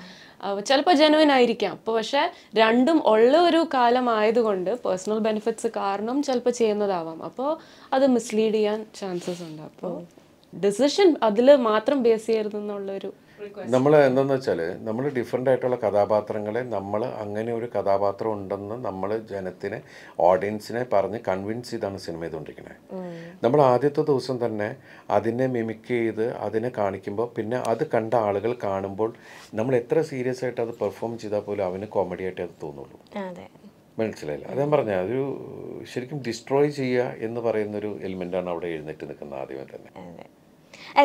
ചിലപ്പോൾ ജെനുവിൻ ആയിരിക്കാം അപ്പോൾ പക്ഷേ രണ്ടും ഉള്ള ഒരു കാലമായതുകൊണ്ട് പേഴ്സണൽ ബെനിഫിറ്റ്സ് കാരണം ചിലപ്പോൾ ചെയ്യുന്നതാവാം അപ്പോൾ അത് മിസ്ലീഡ് ചെയ്യാൻ ചാൻസസ് ഉണ്ട് അപ്പോൾ ഡിസിഷൻ അതിൽ മാത്രം ബേസ് ചെയ്യരുതെന്നുള്ളൊരു നമ്മൾ എന്താണെന്ന് വെച്ചാൽ നമ്മൾ ഡിഫറെൻ്റ് ആയിട്ടുള്ള കഥാപാത്രങ്ങളെ നമ്മൾ അങ്ങനെ ഒരു കഥാപാത്രം ഉണ്ടെന്ന് നമ്മൾ ജനത്തിനെ ഓഡിയൻസിനെ പറഞ്ഞ് കൺവിൻസ് ചെയ്താണ് സിനിമ ചെയ്തുകൊണ്ടിരിക്കുന്നത് നമ്മൾ ആദ്യത്തെ ദിവസം തന്നെ അതിനെ മിമിക് ചെയ്ത് അതിനെ കാണിക്കുമ്പോൾ പിന്നെ അത് കണ്ട ആളുകൾ കാണുമ്പോൾ നമ്മൾ എത്ര സീരിയസ് ആയിട്ട് അത് പെർഫോം ചെയ്താൽ പോലും അവന് കോമഡി ആയിട്ട് അത് തോന്നുള്ളൂ മനസ്സിലായില്ല അത് ഞാൻ പറഞ്ഞ ഒരു ശരിക്കും ഡിസ്ട്രോയ് ചെയ്യുക എന്ന് പറയുന്നൊരു എലിമെൻ്റാണ് അവിടെ എഴുന്നേറ്റ് നിൽക്കുന്നത് ആദ്യമേ തന്നെ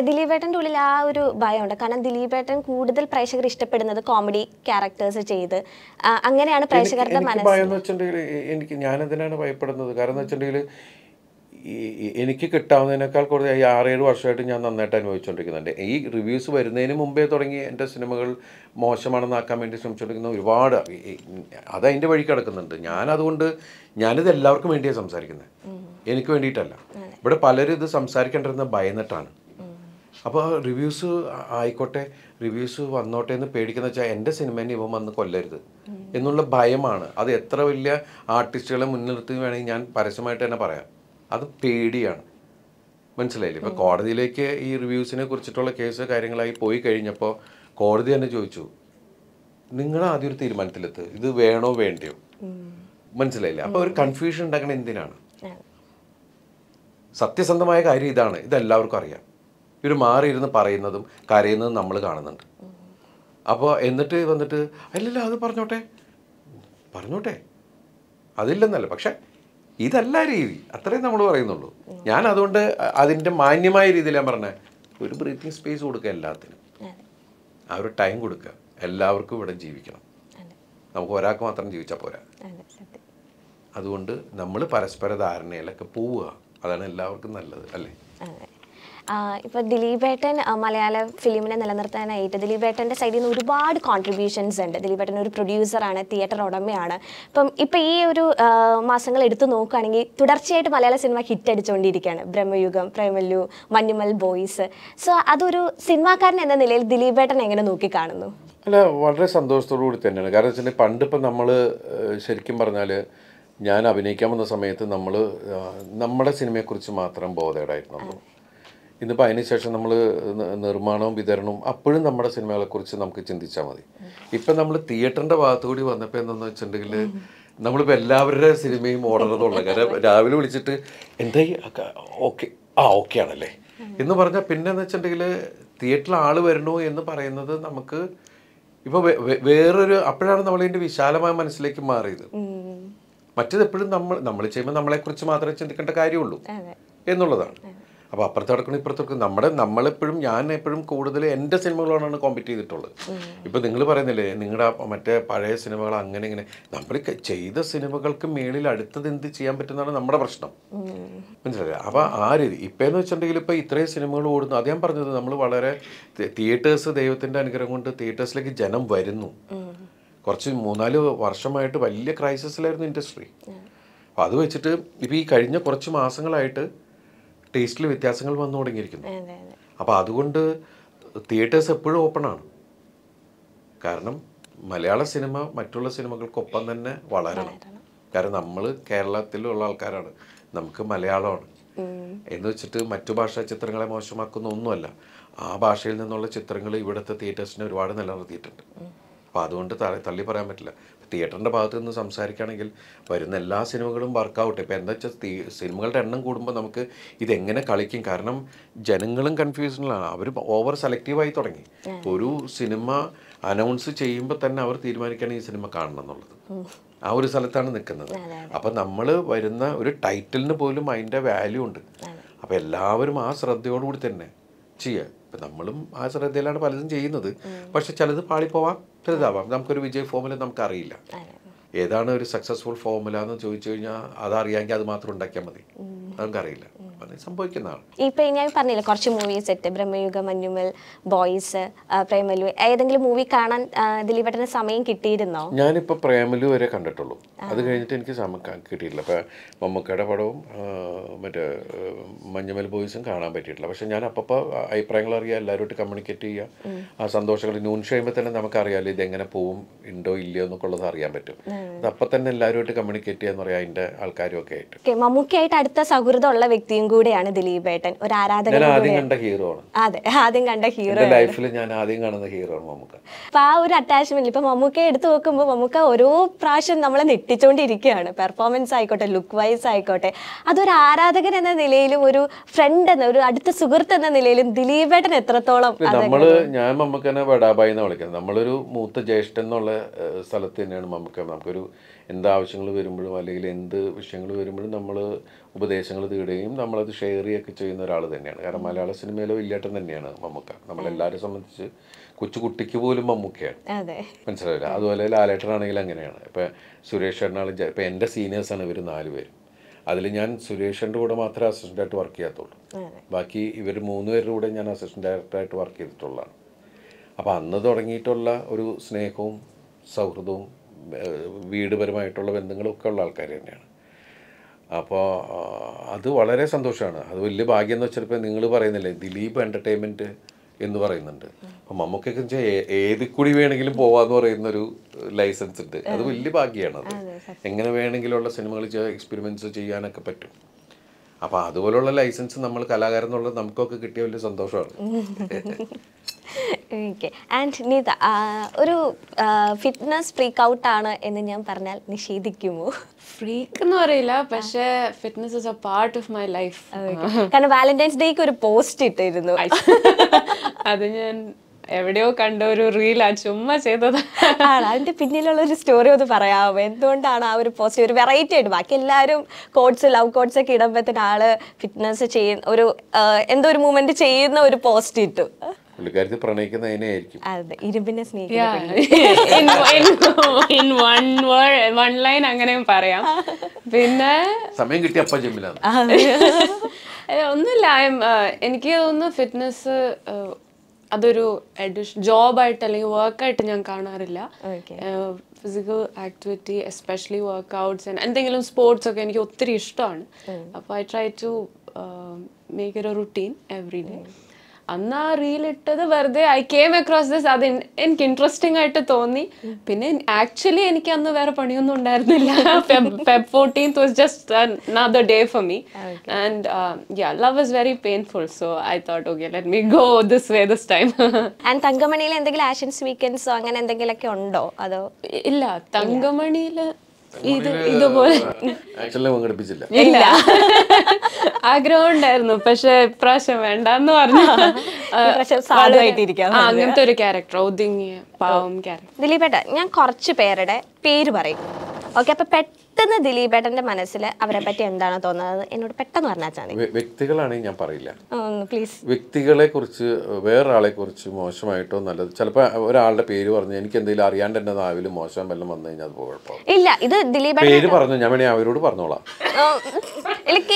ദിലീപേട്ടൻ്റെ ഉള്ളിൽ ആ ഒരു ഭയമുണ്ട് കാരണം ദിലീപേട്ടൻ കൂടുതൽ പ്രേക്ഷകർ ഇഷ്ടപ്പെടുന്നത് കോമഡി ക്യാരക്ടേഴ്സ് ചെയ്ത് അങ്ങനെയാണ് പ്രേക്ഷകരുടെ മനസ്സിൽ എനിക്ക് ഞാനെന്തിനാണ് ഭയപ്പെടുന്നത് കാരണം വെച്ചിട്ടുണ്ടെങ്കിൽ എനിക്ക് കിട്ടാവുന്നതിനേക്കാൾ കുറച്ച് ഈ ആറേഴ് വർഷമായിട്ട് ഞാൻ നന്നായിട്ട് അനുഭവിച്ചുകൊണ്ടിരിക്കുന്നുണ്ട് ഈ റിവ്യൂസ് വരുന്നതിന് മുമ്പേ തുടങ്ങി എൻ്റെ സിനിമകൾ മോശമാണെന്നാക്കാൻ വേണ്ടി ശ്രമിച്ചുകൊണ്ടിരിക്കുന്ന ഒരുപാട് അതതിൻ്റെ വഴി കിടക്കുന്നുണ്ട് ഞാൻ അതുകൊണ്ട് ഞാനിത് എല്ലാവർക്കും വേണ്ടിയാണ് സംസാരിക്കുന്നത് എനിക്ക് വേണ്ടിയിട്ടല്ല ഇവിടെ പലരും ഇത് സംസാരിക്കേണ്ടിരുന്ന ഭയന്നിട്ടാണ് അപ്പോൾ റിവ്യൂസ് ആയിക്കോട്ടെ റിവ്യൂസ് വന്നോട്ടെ എന്ന് പേടിക്കുന്ന വെച്ചാൽ എൻ്റെ സിനിമേനെ ഇവ വന്ന് കൊല്ലരുത് എന്നുള്ള ഭയമാണ് അത് എത്ര വലിയ ആർട്ടിസ്റ്റുകളെ മുൻനിർത്തി വേണമെങ്കിൽ ഞാൻ പരസ്യമായിട്ട് തന്നെ പറയാം അത് പേടിയാണ് മനസ്സിലായില്ലേ ഇപ്പോൾ കോടതിയിലേക്ക് ഈ റിവ്യൂസിനെ കുറിച്ചിട്ടുള്ള കേസ് കാര്യങ്ങളായി പോയി കഴിഞ്ഞപ്പോൾ കോടതി തന്നെ ചോദിച്ചു നിങ്ങൾ ആദ്യം ഒരു തീരുമാനത്തിലെത്ത് ഇത് വേണോ വേണ്ടയോ മനസ്സിലായില്ലേ അപ്പോൾ ഒരു കൺഫ്യൂഷൻ ഉണ്ടാക്കണ എന്തിനാണ് സത്യസന്ധമായ കാര്യം ഇതാണ് ഇതെല്ലാവർക്കും അറിയാം ഇവർ മാറിയിരുന്ന് പറയുന്നതും കരയുന്നതും നമ്മൾ കാണുന്നുണ്ട് അപ്പോൾ എന്നിട്ട് വന്നിട്ട് അല്ലല്ല അത് പറഞ്ഞോട്ടെ പറഞ്ഞോട്ടെ അതില്ലെന്നല്ല പക്ഷെ ഇതല്ല രീതി അത്രയും നമ്മൾ പറയുന്നുള്ളൂ ഞാൻ അതുകൊണ്ട് അതിൻ്റെ മാന്യമായ രീതിയിൽ ഞാൻ പറഞ്ഞത് ഒരു ബ്രീത്തിങ് സ്പേസ് കൊടുക്കുക എല്ലാത്തിനും ആ ഒരു ടൈം കൊടുക്കുക എല്ലാവർക്കും ഇവിടെ ജീവിക്കണം നമുക്ക് ഒരാൾക്ക് മാത്രം ജീവിച്ചാൽ പോരാ അതുകൊണ്ട് നമ്മൾ പരസ്പര ധാരണയിലൊക്കെ പോവുക അതാണ് എല്ലാവർക്കും നല്ലത് അല്ലേ ദിലീപ് ദിലീപേട്ടൻ മലയാള ഫിലിമിനെ നിലനിർത്താനായിട്ട് ദിലീപേട്ടൻ്റെ സൈഡിൽ നിന്ന് ഒരുപാട് കോൺട്രിബ്യൂഷൻസ് ഉണ്ട് ദിലീപേട്ടൻ ഒരു പ്രൊഡ്യൂസറാണ് തിയേറ്റർ ഉടമയാണ് ഇപ്പം ഇപ്പൊ ഈ ഒരു മാസങ്ങൾ എടുത്തു നോക്കുകയാണെങ്കിൽ തുടർച്ചയായിട്ട് മലയാള സിനിമ ഹിറ്റ് അടിച്ചുകൊണ്ടിരിക്കുകയാണ് ബ്രഹ്മയുഗം പ്രേമല്ലു മഞ്ഞുമൽ ബോയ്സ് സോ അതൊരു സിനിമാക്കാരൻ എന്ന നിലയിൽ ദിലീപേട്ടൻ എങ്ങനെ നോക്കി കാണുന്നു അല്ല വളരെ സന്തോഷത്തോടു കൂടി തന്നെയാണ് കാരണം വെച്ചാൽ പണ്ട് നമ്മൾ ശരിക്കും പറഞ്ഞാൽ ഞാൻ അഭിനയിക്കാൻ വന്ന സമയത്ത് നമ്മൾ നമ്മുടെ സിനിമയെക്കുറിച്ച് മാത്രം ബോധേഡായിരുന്നു ഇന്നിപ്പോൾ അതിനുശേഷം നമ്മൾ നിർമ്മാണവും വിതരണവും അപ്പോഴും നമ്മുടെ സിനിമകളെക്കുറിച്ച് നമുക്ക് ചിന്തിച്ചാൽ മതി ഇപ്പം നമ്മൾ തിയേറ്ററിൻ്റെ ഭാഗത്തുകൂടി വന്നപ്പോൾ എന്താന്ന് വെച്ചിട്ടുണ്ടെങ്കിൽ നമ്മളിപ്പോൾ എല്ലാവരുടെ സിനിമയും ഓർഡർ ചെയ്തുള്ള കാരണം രാവിലെ വിളിച്ചിട്ട് എന്തായി ഓക്കെ ആ ഓക്കെ ആണല്ലേ എന്ന് പറഞ്ഞാൽ പിന്നെ എന്ന് വെച്ചിട്ടുണ്ടെങ്കിൽ തിയേറ്ററിൽ ആൾ വരണു എന്ന് പറയുന്നത് നമുക്ക് ഇപ്പോൾ വേറൊരു അപ്പോഴാണ് നമ്മളതിൻ്റെ വിശാലമായ മനസ്സിലേക്ക് മാറിയത് മറ്റേത് എപ്പോഴും നമ്മൾ നമ്മൾ ചെയ്യുമ്പോൾ നമ്മളെക്കുറിച്ച് മാത്രമേ ചിന്തിക്കേണ്ട കാര്യമുള്ളൂ എന്നുള്ളതാണ് അപ്പോൾ അപ്പുറത്ത് കിടക്കണം ഇപ്പുറത്ത് കിടക്കണം നമ്മുടെ നമ്മളെപ്പോഴും ഞാൻ എപ്പോഴും കൂടുതൽ എൻ്റെ സിനിമകളോടാണ് കോമ്പറ്റ് ചെയ്തിട്ടുള്ളത് ഇപ്പോൾ നിങ്ങൾ പറയുന്നില്ലേ നിങ്ങളുടെ മറ്റേ പഴയ സിനിമകൾ അങ്ങനെ ഇങ്ങനെ നമ്മൾ ചെയ്ത സിനിമകൾക്ക് മേളിൽ അടുത്തത് എന്ത് ചെയ്യാൻ പറ്റുന്നതാണ് നമ്മുടെ പ്രശ്നം മനസ്സിലായില്ലേ അപ്പോൾ ആ രീതി ഇപ്പോഴെന്ന് വെച്ചിട്ടുണ്ടെങ്കിൽ ഇപ്പോൾ ഇത്രയും സിനിമകൾ ഓടുന്നു അദ്ദേഹം പറഞ്ഞത് നമ്മൾ വളരെ തിയേറ്റേഴ്സ് ദൈവത്തിൻ്റെ അനുഗ്രഹം കൊണ്ട് തിയേറ്റേഴ്സിലേക്ക് ജനം വരുന്നു കുറച്ച് മൂന്നാല് വർഷമായിട്ട് വലിയ ക്രൈസിസിലായിരുന്നു ഇൻഡസ്ട്രി അപ്പോൾ അത് വെച്ചിട്ട് ഇപ്പോൾ ഈ കഴിഞ്ഞ കുറച്ച് മാസങ്ങളായിട്ട് ടേസ്റ്റിൽ വ്യത്യാസങ്ങൾ വന്നു തുടങ്ങിയിരിക്കുന്നു അപ്പോൾ അതുകൊണ്ട് തിയേറ്റേഴ്സ് എപ്പോഴും ഓപ്പൺ ആണ് കാരണം മലയാള സിനിമ മറ്റുള്ള സിനിമകൾക്കൊപ്പം തന്നെ വളരണം കാരണം നമ്മൾ കേരളത്തിലുള്ള ആൾക്കാരാണ് നമുക്ക് മലയാളമാണ് എന്ന് വെച്ചിട്ട് മറ്റു ഭാഷാ ചിത്രങ്ങളെ മോശമാക്കുന്ന ഒന്നുമല്ല ആ ഭാഷയിൽ നിന്നുള്ള ചിത്രങ്ങൾ ഇവിടുത്തെ തിയേറ്റേഴ്സിനെ ഒരുപാട് നിലനിർത്തിയിട്ടുണ്ട് അപ്പോൾ അതുകൊണ്ട് തള്ളി പറയാൻ പറ്റില്ല തിയേറ്ററിൻ്റെ ഭാഗത്ത് നിന്ന് സംസാരിക്കുകയാണെങ്കിൽ വരുന്ന എല്ലാ സിനിമകളും വർക്കൗട്ട് ഇപ്പോൾ എന്താ വെച്ചാൽ സിനിമകളുടെ എണ്ണം കൂടുമ്പോൾ നമുക്ക് ഇതെങ്ങനെ കളിക്കും കാരണം ജനങ്ങളും കൺഫ്യൂഷനിലാണ് അവർ ഓവർ സെലക്റ്റീവായി തുടങ്ങി ഒരു സിനിമ അനൗൺസ് ചെയ്യുമ്പോൾ തന്നെ അവർ തീരുമാനിക്കുകയാണ് ഈ സിനിമ കാണണം എന്നുള്ളത് ആ ഒരു സ്ഥലത്താണ് നിൽക്കുന്നത് അപ്പം നമ്മൾ വരുന്ന ഒരു ടൈറ്റിലിന് പോലും അതിൻ്റെ വാല്യൂ ഉണ്ട് അപ്പോൾ എല്ലാവരും ആ ശ്രദ്ധയോടുകൂടി തന്നെ ചെയ്യുക ഇപ്പം നമ്മളും ആ ശ്രദ്ധയിലാണ് പലതും ചെയ്യുന്നത് പക്ഷെ ചിലത് പാളിപ്പോവാം ചിലതാവാം നമുക്കൊരു വിജയ ഫോമുല നമുക്കറിയില്ല ഏതാണ് ഒരു സക്സസ്ഫുൾ ഫോമുല എന്ന് ചോദിച്ചു കഴിഞ്ഞാൽ അതറിയാമെങ്കിൽ അത് മാത്രം ഉണ്ടാക്കിയാൽ മതി നമുക്കറിയില്ല സംഭവിക്കുന്നതാണ് ഇപ്പം ഞാൻ പറഞ്ഞില്ല കുറച്ച് movie set Bramayuga Manjummel boys Premalu ഏതെങ്കിലും മൂവി കാണാൻ ദിലീപട്ടന് സമയം കിട്ടിയിരുന്നോ ഞാനിപ്പോ പ്രേമലു വരെ കണ്ടിട്ടുള്ളൂ അത് കഴിഞ്ഞിട്ട് എനിക്ക് കിട്ടിയിട്ടില്ല അപ്പൊ മമ്മക്കയുടെ പടവും മറ്റേ മഞ്ഞുമൽ ബോയ്സും കാണാൻ പറ്റിയിട്ടില്ല പക്ഷേ ഞാൻ അപ്പപ്പോ അഭിപ്രായങ്ങൾ അറിയാം എല്ലാവരുമായിട്ട് കമ്മ്യൂണിക്കേറ്റ് ചെയ്യുക ആ സന്തോഷങ്ങൾ ന്യൂൺ ചെയ്യുമ്പോൾ തന്നെ ഇത് ഇതെങ്ങനെ പോവും ഉണ്ടോ ഇല്ലയോ എന്നൊക്കെ ഉള്ളത് അറിയാൻ പറ്റും അത് തന്നെ എല്ലാവരുമായിട്ട് കമ്മ്യൂണിക്കേറ്റ് ചെയ്യാന്ന് പറയാം അതിന്റെ ആൾക്കാരും ഒക്കെ ആയിട്ട് മമ്മൂക്കായിട്ട് അടുത്ത സൗഹൃദമുള്ള വ്യക്തിയും ഹീറോയും കൂടെയാണ് ദിലീപ് ഏട്ടൻ ഒരു ആരാധകൻ ആദ്യം കണ്ട ഹീറോ അതെ ആദ്യം കണ്ട ഹീറോ ലൈഫിൽ ഞാൻ ആദ്യം കാണുന്ന ഹീറോ അപ്പൊ ആ ഒരു അറ്റാച്ച്മെന്റ് ഇപ്പൊ മമ്മൂക്ക എടുത്തു നോക്കുമ്പോൾ മമ്മൂക്ക ഓരോ പ്രാവശ്യം നമ്മളെ നെട്ടിച്ചോണ്ടിരിക്കുകയാണ് പെർഫോമൻസ് ആയിക്കോട്ടെ ലുക്ക് വൈസ് ആയിക്കോട്ടെ അതൊരു ആരാധകൻ എന്ന നിലയിലും ഒരു ഫ്രണ്ട് എന്ന ഒരു അടുത്ത സുഹൃത്ത് എന്ന നിലയിലും ദിലീപ് ഏട്ടൻ എത്രത്തോളം നമ്മള് ഞാൻ മമ്മൂക്കനെ വടാബായി എന്ന് വിളിക്കുന്നത് നമ്മളൊരു മൂത്ത ജ്യേഷ്ഠൻ എന്നുള്ള സ്ഥലത്ത് തന്നെയാണ് മമ്മൂക്ക നമുക്കൊരു എന്ത് ആവശ്യങ്ങൾ വരുമ്പോഴും അല്ലെങ്കിൽ എന്ത് വിഷയങ്ങൾ വരുമ്പോഴും നമ്മൾ ഉപദേശങ്ങൾ തേടുകയും നമ്മളത് ഷെയർ ചെയ്യൊക്കെ ചെയ്യുന്ന ഒരാൾ തന്നെയാണ് കാരണം മലയാള സിനിമയിലെ വലിയേട്ടൻ തന്നെയാണ് മമ്മൂക്ക നമ്മളെല്ലാവരും സംബന്ധിച്ച് കൊച്ചു കുട്ടിക്ക് പോലും മമ്മൂക്കയാണ് മനസ്സിലായില്ല അതുപോലെ ലാലേട്ടനാണെങ്കിൽ അങ്ങനെയാണ് ഇപ്പം സുരേഷ് ചേട്ടനാണെങ്കിൽ ഇപ്പം എൻ്റെ സീനിയേഴ്സാണ് ഇവർ നാല് പേര് അതിൽ ഞാൻ സുരേഷിൻ്റെ കൂടെ മാത്രമേ അസിസ്റ്റൻ്റായിട്ട് വർക്ക് ചെയ്യാത്തുള്ളൂ ബാക്കി ഇവർ മൂന്ന് പേരുടെ കൂടെ ഞാൻ അസിസ്റ്റൻ്റ് ഡയറക്ടറായിട്ട് വർക്ക് ചെയ്തിട്ടുള്ളതാണ് അപ്പോൾ അന്ന് തുടങ്ങിയിട്ടുള്ള ഒരു സ്നേഹവും സൗഹൃദവും വീടുപരമായിട്ടുള്ള ബന്ധങ്ങളൊക്കെ ഉള്ള ആൾക്കാർ തന്നെയാണ് അപ്പോൾ അത് വളരെ സന്തോഷമാണ് അത് വലിയ ഭാഗ്യം എന്ന് വെച്ചപ്പോൾ നിങ്ങൾ പറയുന്നില്ലേ ദിലീപ് എൻ്റർടൈൻമെൻറ്റ് എന്ന് പറയുന്നുണ്ട് അപ്പം നമുക്കൊക്കെ വെച്ചാൽ ഏതിൽ കൂടി വേണമെങ്കിലും പോവാന്ന് പറയുന്നൊരു ലൈസൻസ് ഉണ്ട് അത് വലിയ ഭാഗ്യമാണ് അത് എങ്ങനെ വേണമെങ്കിലുള്ള സിനിമകൾ എക്സ്പെരിമെൻറ്റ്സ് ചെയ്യാനൊക്കെ പറ്റും അപ്പോൾ അതുപോലുള്ള ലൈസൻസ് നമ്മൾ കലാകാരൻ എന്നുള്ളത് നമുക്കൊക്കെ കിട്ടിയ വലിയ സന്തോഷമാണ് *laughs* ആൻഡ് നീത ഒരു ഫിറ്റ്നസ് ഫ്രീക്ക് ഔട്ട് ആണ് എന്ന് ഞാൻ പറഞ്ഞാൽ നിഷേധിക്കുമോ ഫ്രീക്ക് എന്ന് പറയില്ല പക്ഷേ fitness is a part of my life കാരണം വാലന്റൈൻസ് ഡേക്ക് ഒരു പോസ്റ്റ് ഇട്ടിരുന്നു *laughs* അത് ഞാൻ എവിടെയോ കണ്ട ഒരു റീലാ ചുമ്മാ ചെയ്തത് ആണ് അതിന്റെ പിന്നിലുള്ള ഒരു സ്റ്റോറി ഒന്ന് പറയാമോ എന്തുകൊണ്ടാണ് ആ ഒരു പോസിറ്റീവ് ഒരു വെറൈറ്റി ആയിട്ട് ബാക്കി എല്ലാവരും കോഡ്സ് ലവ് കോഡ്സ് ഒക്കെ ഇടുമ്പോഴത്തേന് ആള് ഫിറ്റ്നസ് ചെയ്യുന്ന ഒരു എന്തോ ഒരു മൂവ്മെന്റ് ചെയ്യുന്ന ഒരു പോസ്റ്റ് ഇട്ടു പുള്ളിക്കാരത്തെ പ്രണയിക്കുന്ന വൺ ലൈൻ അങ്ങനെയും പറയാം പിന്നെ സമയം കിട്ടിയ *laughs* ഒന്നുമില്ല എനിക്ക് തോന്നുന്നു ഫിറ്റ്നസ് അതൊരു ജോബായിട്ട് അല്ലെങ്കിൽ വർക്കായിട്ട് ഞാൻ കാണാറില്ല ഫിസിക്കൽ ആക്ടിവിറ്റി എസ്പെഷ്യലി വർക്ക്ഔട്ട്സ് എന്തെങ്കിലും സ്പോർട്സ് ഒക്കെ എനിക്ക് ഒത്തിരി ഇഷ്ടമാണ് അപ്പോൾ I try to make a routine every day അന്ന് ആ റീൽ ഇട്ടത് വെറുതെ ഐ കെയിം അക്രോസ് ദിസ് അത് എനിക്ക് ഇൻട്രസ്റ്റിംഗ് ആയിട്ട് തോന്നി പിന്നെ ആക്ച്വലി എനിക്ക് അന്ന് വേറെ പണിയൊന്നും ഉണ്ടായിരുന്നില്ല Feb fourteen was just another day for me and ya love was very painful so I thought okay let me go this way this time and തങ്കമണിയിൽ എന്തെങ്കിലും ആഷൻസ് വീക്കെൻഡ്സോ അങ്ങനെ എന്തെങ്കിലുമൊക്കെ ഉണ്ടോ അതോ ഇല്ല തങ്കമണിയിൽ ഇത് ഇതുപോലെ ഇല്ല ആഗ്രഹം ഉണ്ടായിരുന്നു പക്ഷെ ഇപ്രാവശ്യം വേണ്ട എന്ന് പറഞ്ഞു *laughs* അങ്ങനത്തെ ഒരു ക്യാരക്ടർ ഒതുങ്ങിയ പാവം ക്യാരക്ടർ ദിലീപേട്ട ഞാൻ കുറച്ച് പേരുടെ പേര് പറയും ഓക്കെ അപ്പൊ പെട്ടെന്ന് പെട്ടെന്ന് ദിലീപേട്ടന്റെ മനസ്സിൽ അവരെ പറ്റി എന്താണ് തോന്നുന്നത് എന്നോട് പെട്ടെന്ന് പറഞ്ഞാൽ മതി വ്യക്തികളാണെങ്കിൽ ഞാൻ പറയില്ല പ്ലീസ് വ്യക്തികളെ കുറിച്ച് വേറൊരാളെ കുറിച്ച് മോശമായിട്ടോ നല്ലത് ചിലപ്പോൾ ഒരാളുടെ പേര് പറഞ്ഞു എനിക്ക് എന്തെങ്കിലും അറിയാണ്ട് എന്റെ നാവിൽ മോശം വല്ലതും വന്നു കഴിഞ്ഞാൽ അത് കുഴപ്പം ഇല്ല ഇത് പേര് പറഞ്ഞു ഞാൻ വേണേ അവരോട് പറഞ്ഞോളാം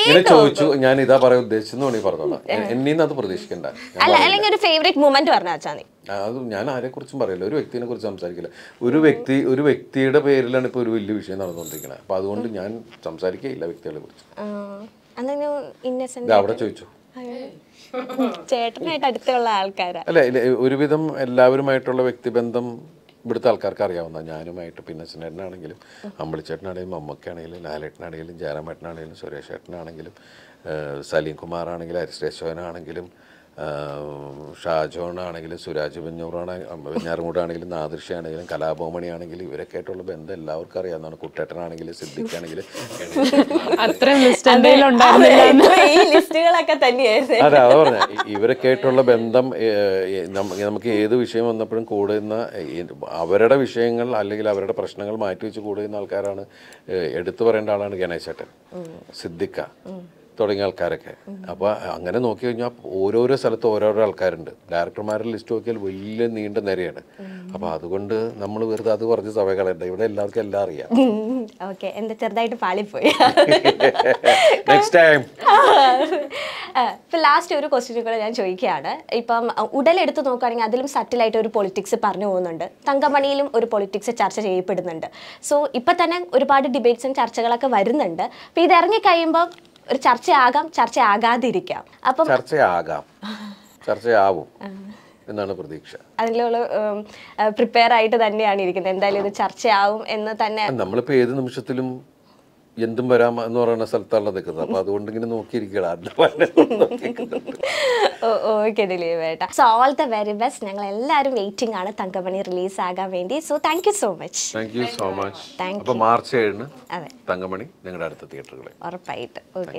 ഇങ്ങനെ ചോദിച്ചു ഞാൻ ഇതാ പറയാൻ ഉദ്ദേശിച്ചെന്ന് വേണമെങ്കിൽ പറഞ്ഞോളാം എന്നീന്ന് അത് പ്രതീക്ഷിക്കണ്ട അല്ല അല്ലെങ്കിൽ ഒരു ഫേവറേറ്റ് മൂമെന്റ് പറഞ്ഞാൽ മതി അത് ഞാൻ ആരെക്കുറിച്ചും പറയില്ല ഒരു വ്യക്തിനെ കുറിച്ച് സംസാരിക്കില്ല ഒരു വ്യക്തി ഒരു വ്യക്തിയുടെ പേരിലാണ് ഇപ്പോൾ ഒരു വലിയ വിഷയം നടന്നുകൊണ്ടിരിക്കുന്നത് അപ്പൊ അതുകൊണ്ട് ഞാൻ സംസാരിക്കുകയില്ല വ്യക്തികളെ കുറിച്ച് അവിടെ ചോദിച്ചു അടുത്തുള്ള അല്ല ഒരുവിധം എല്ലാവരുമായിട്ടുള്ള വ്യക്തിബന്ധം ഇവിടുത്തെ ആൾക്കാർക്ക് അറിയാവുന്ന ഞാനുമായിട്ട് പിന്നെ ചേട്ടനാണെങ്കിലും അമ്പളിച്ചേട്ടനാണെങ്കിലും അമ്മക്കാണെങ്കിലും ലാലേട്ടനാണെങ്കിലും ജയറാമേട്ടനാണെങ്കിലും സുരേഷ് ചേട്ടനാണെങ്കിലും സലീം കുമാറാണെങ്കിലും ഹരിശ്രേശ്വനാണെങ്കിലും ആണെങ്കിലും സുരാജ് നാദൃശ്യ ആണെങ്കിലും കലാഭോമണി ആണെങ്കിലും ഇവരൊക്കെ ആയിട്ടുള്ള ബന്ധം എല്ലാവർക്കും അറിയാവുന്നതാണ് കുട്ടേട്ടനാണെങ്കിലും സിദ്ധിക്കാണെങ്കിലും *laughs* അതെ ഇവരൊക്കെ ആയിട്ടുള്ള ബന്ധം നമുക്ക് ഏത് വിഷയം വന്നപ്പോഴും കൂടുന്ന അവരുടെ വിഷയങ്ങൾ അല്ലെങ്കിൽ അവരുടെ പ്രശ്നങ്ങൾ മാറ്റി വെച്ച് കൂടുന്ന ആൾക്കാരാണ് എടുത്തു പറയേണ്ട ആളാണ് ഗണേശേട്ടൻ സിദ്ധിക്ക തുടങ്ങിയ ആൾക്കാരൊക്കെ അപ്പോൾ അങ്ങനെ നോക്കി കഴിഞ്ഞാൽ ഓരോരോ സ്ഥലത്ത് ഓരോരോ ആൾക്കാരുണ്ട് ഡയറക്ടർമാരുടെ ലിസ്റ്റ് നോക്കിയാൽ വലിയ നീണ്ട നിരയാണ് അപ്പോൾ അതുകൊണ്ട് നമ്മൾ വെറുതെ അത് കുറച്ച് സഭകളുണ്ട് ഇവിടെ എല്ലാവർക്കും എല്ലാം അറിയാം ഓക്കെ എൻ്റെ ചെറുതായിട്ട് പാളിപ്പോയി നെക്സ്റ്റ് ടൈം ഇപ്പം ലാസ്റ്റ് ഒരു ക്വസ്റ്റ്യൻ കൂടെ ഞാൻ ചോദിക്കുകയാണ് ഇപ്പം ഉടലെടുത്ത് നോക്കുകയാണെങ്കിൽ അതിലും സറ്റിലായിട്ട് ഒരു പൊളിറ്റിക്സ് പറഞ്ഞു പോകുന്നുണ്ട് തങ്കമണിയിലും ഒരു പൊളിറ്റിക്സ് ചർച്ച ചെയ്യപ്പെടുന്നുണ്ട് സോ ഇപ്പം തന്നെ ഒരുപാട് ഡിബേറ്റ്സും ചർച്ചകളൊക്കെ വരുന്നുണ്ട് അപ്പം ഇത് ഇറങ്ങിക്കഴിയുമ്പോൾ ഒരു ചർച്ചയാകാം ചർച്ചയാകാതിരിക്കാം അപ്പം ചർച്ചയാകാം ചർച്ചയാവും എന്നാണ് പ്രതീക്ഷ അതിലുള്ള പ്രിപ്പയർ ആയിട്ട് തന്നെയാണ് ഇരിക്കുന്നത് എന്തായാലും ഇത് ചർച്ചയാവും എന്ന് തന്നെ നമ്മളിപ്പോ ഏത് നിമിഷത്തിലും എന്തും വരാം എന്ന് പറയുന്ന സ്ഥലത്താണ് നിൽക്കുന്നത് അപ്പൊ അതുകൊണ്ട് ഇങ്ങനെ നോക്കിയിരിക്കണം ദിലീപേട്ട so all the very best ഞങ്ങൾ എല്ലാവരും വെയിറ്റിംഗ് ആണ് തങ്കമണി റിലീസ് ആകാൻ വേണ്ടി so thank you so much thank you so much അപ്പൊ മാർച്ച് ഏഴിന് തങ്കമണി ഞങ്ങളുടെ അടുത്ത തിയേറ്ററുകളിൽ ഉറപ്പായിട്ട് ഓക്കെ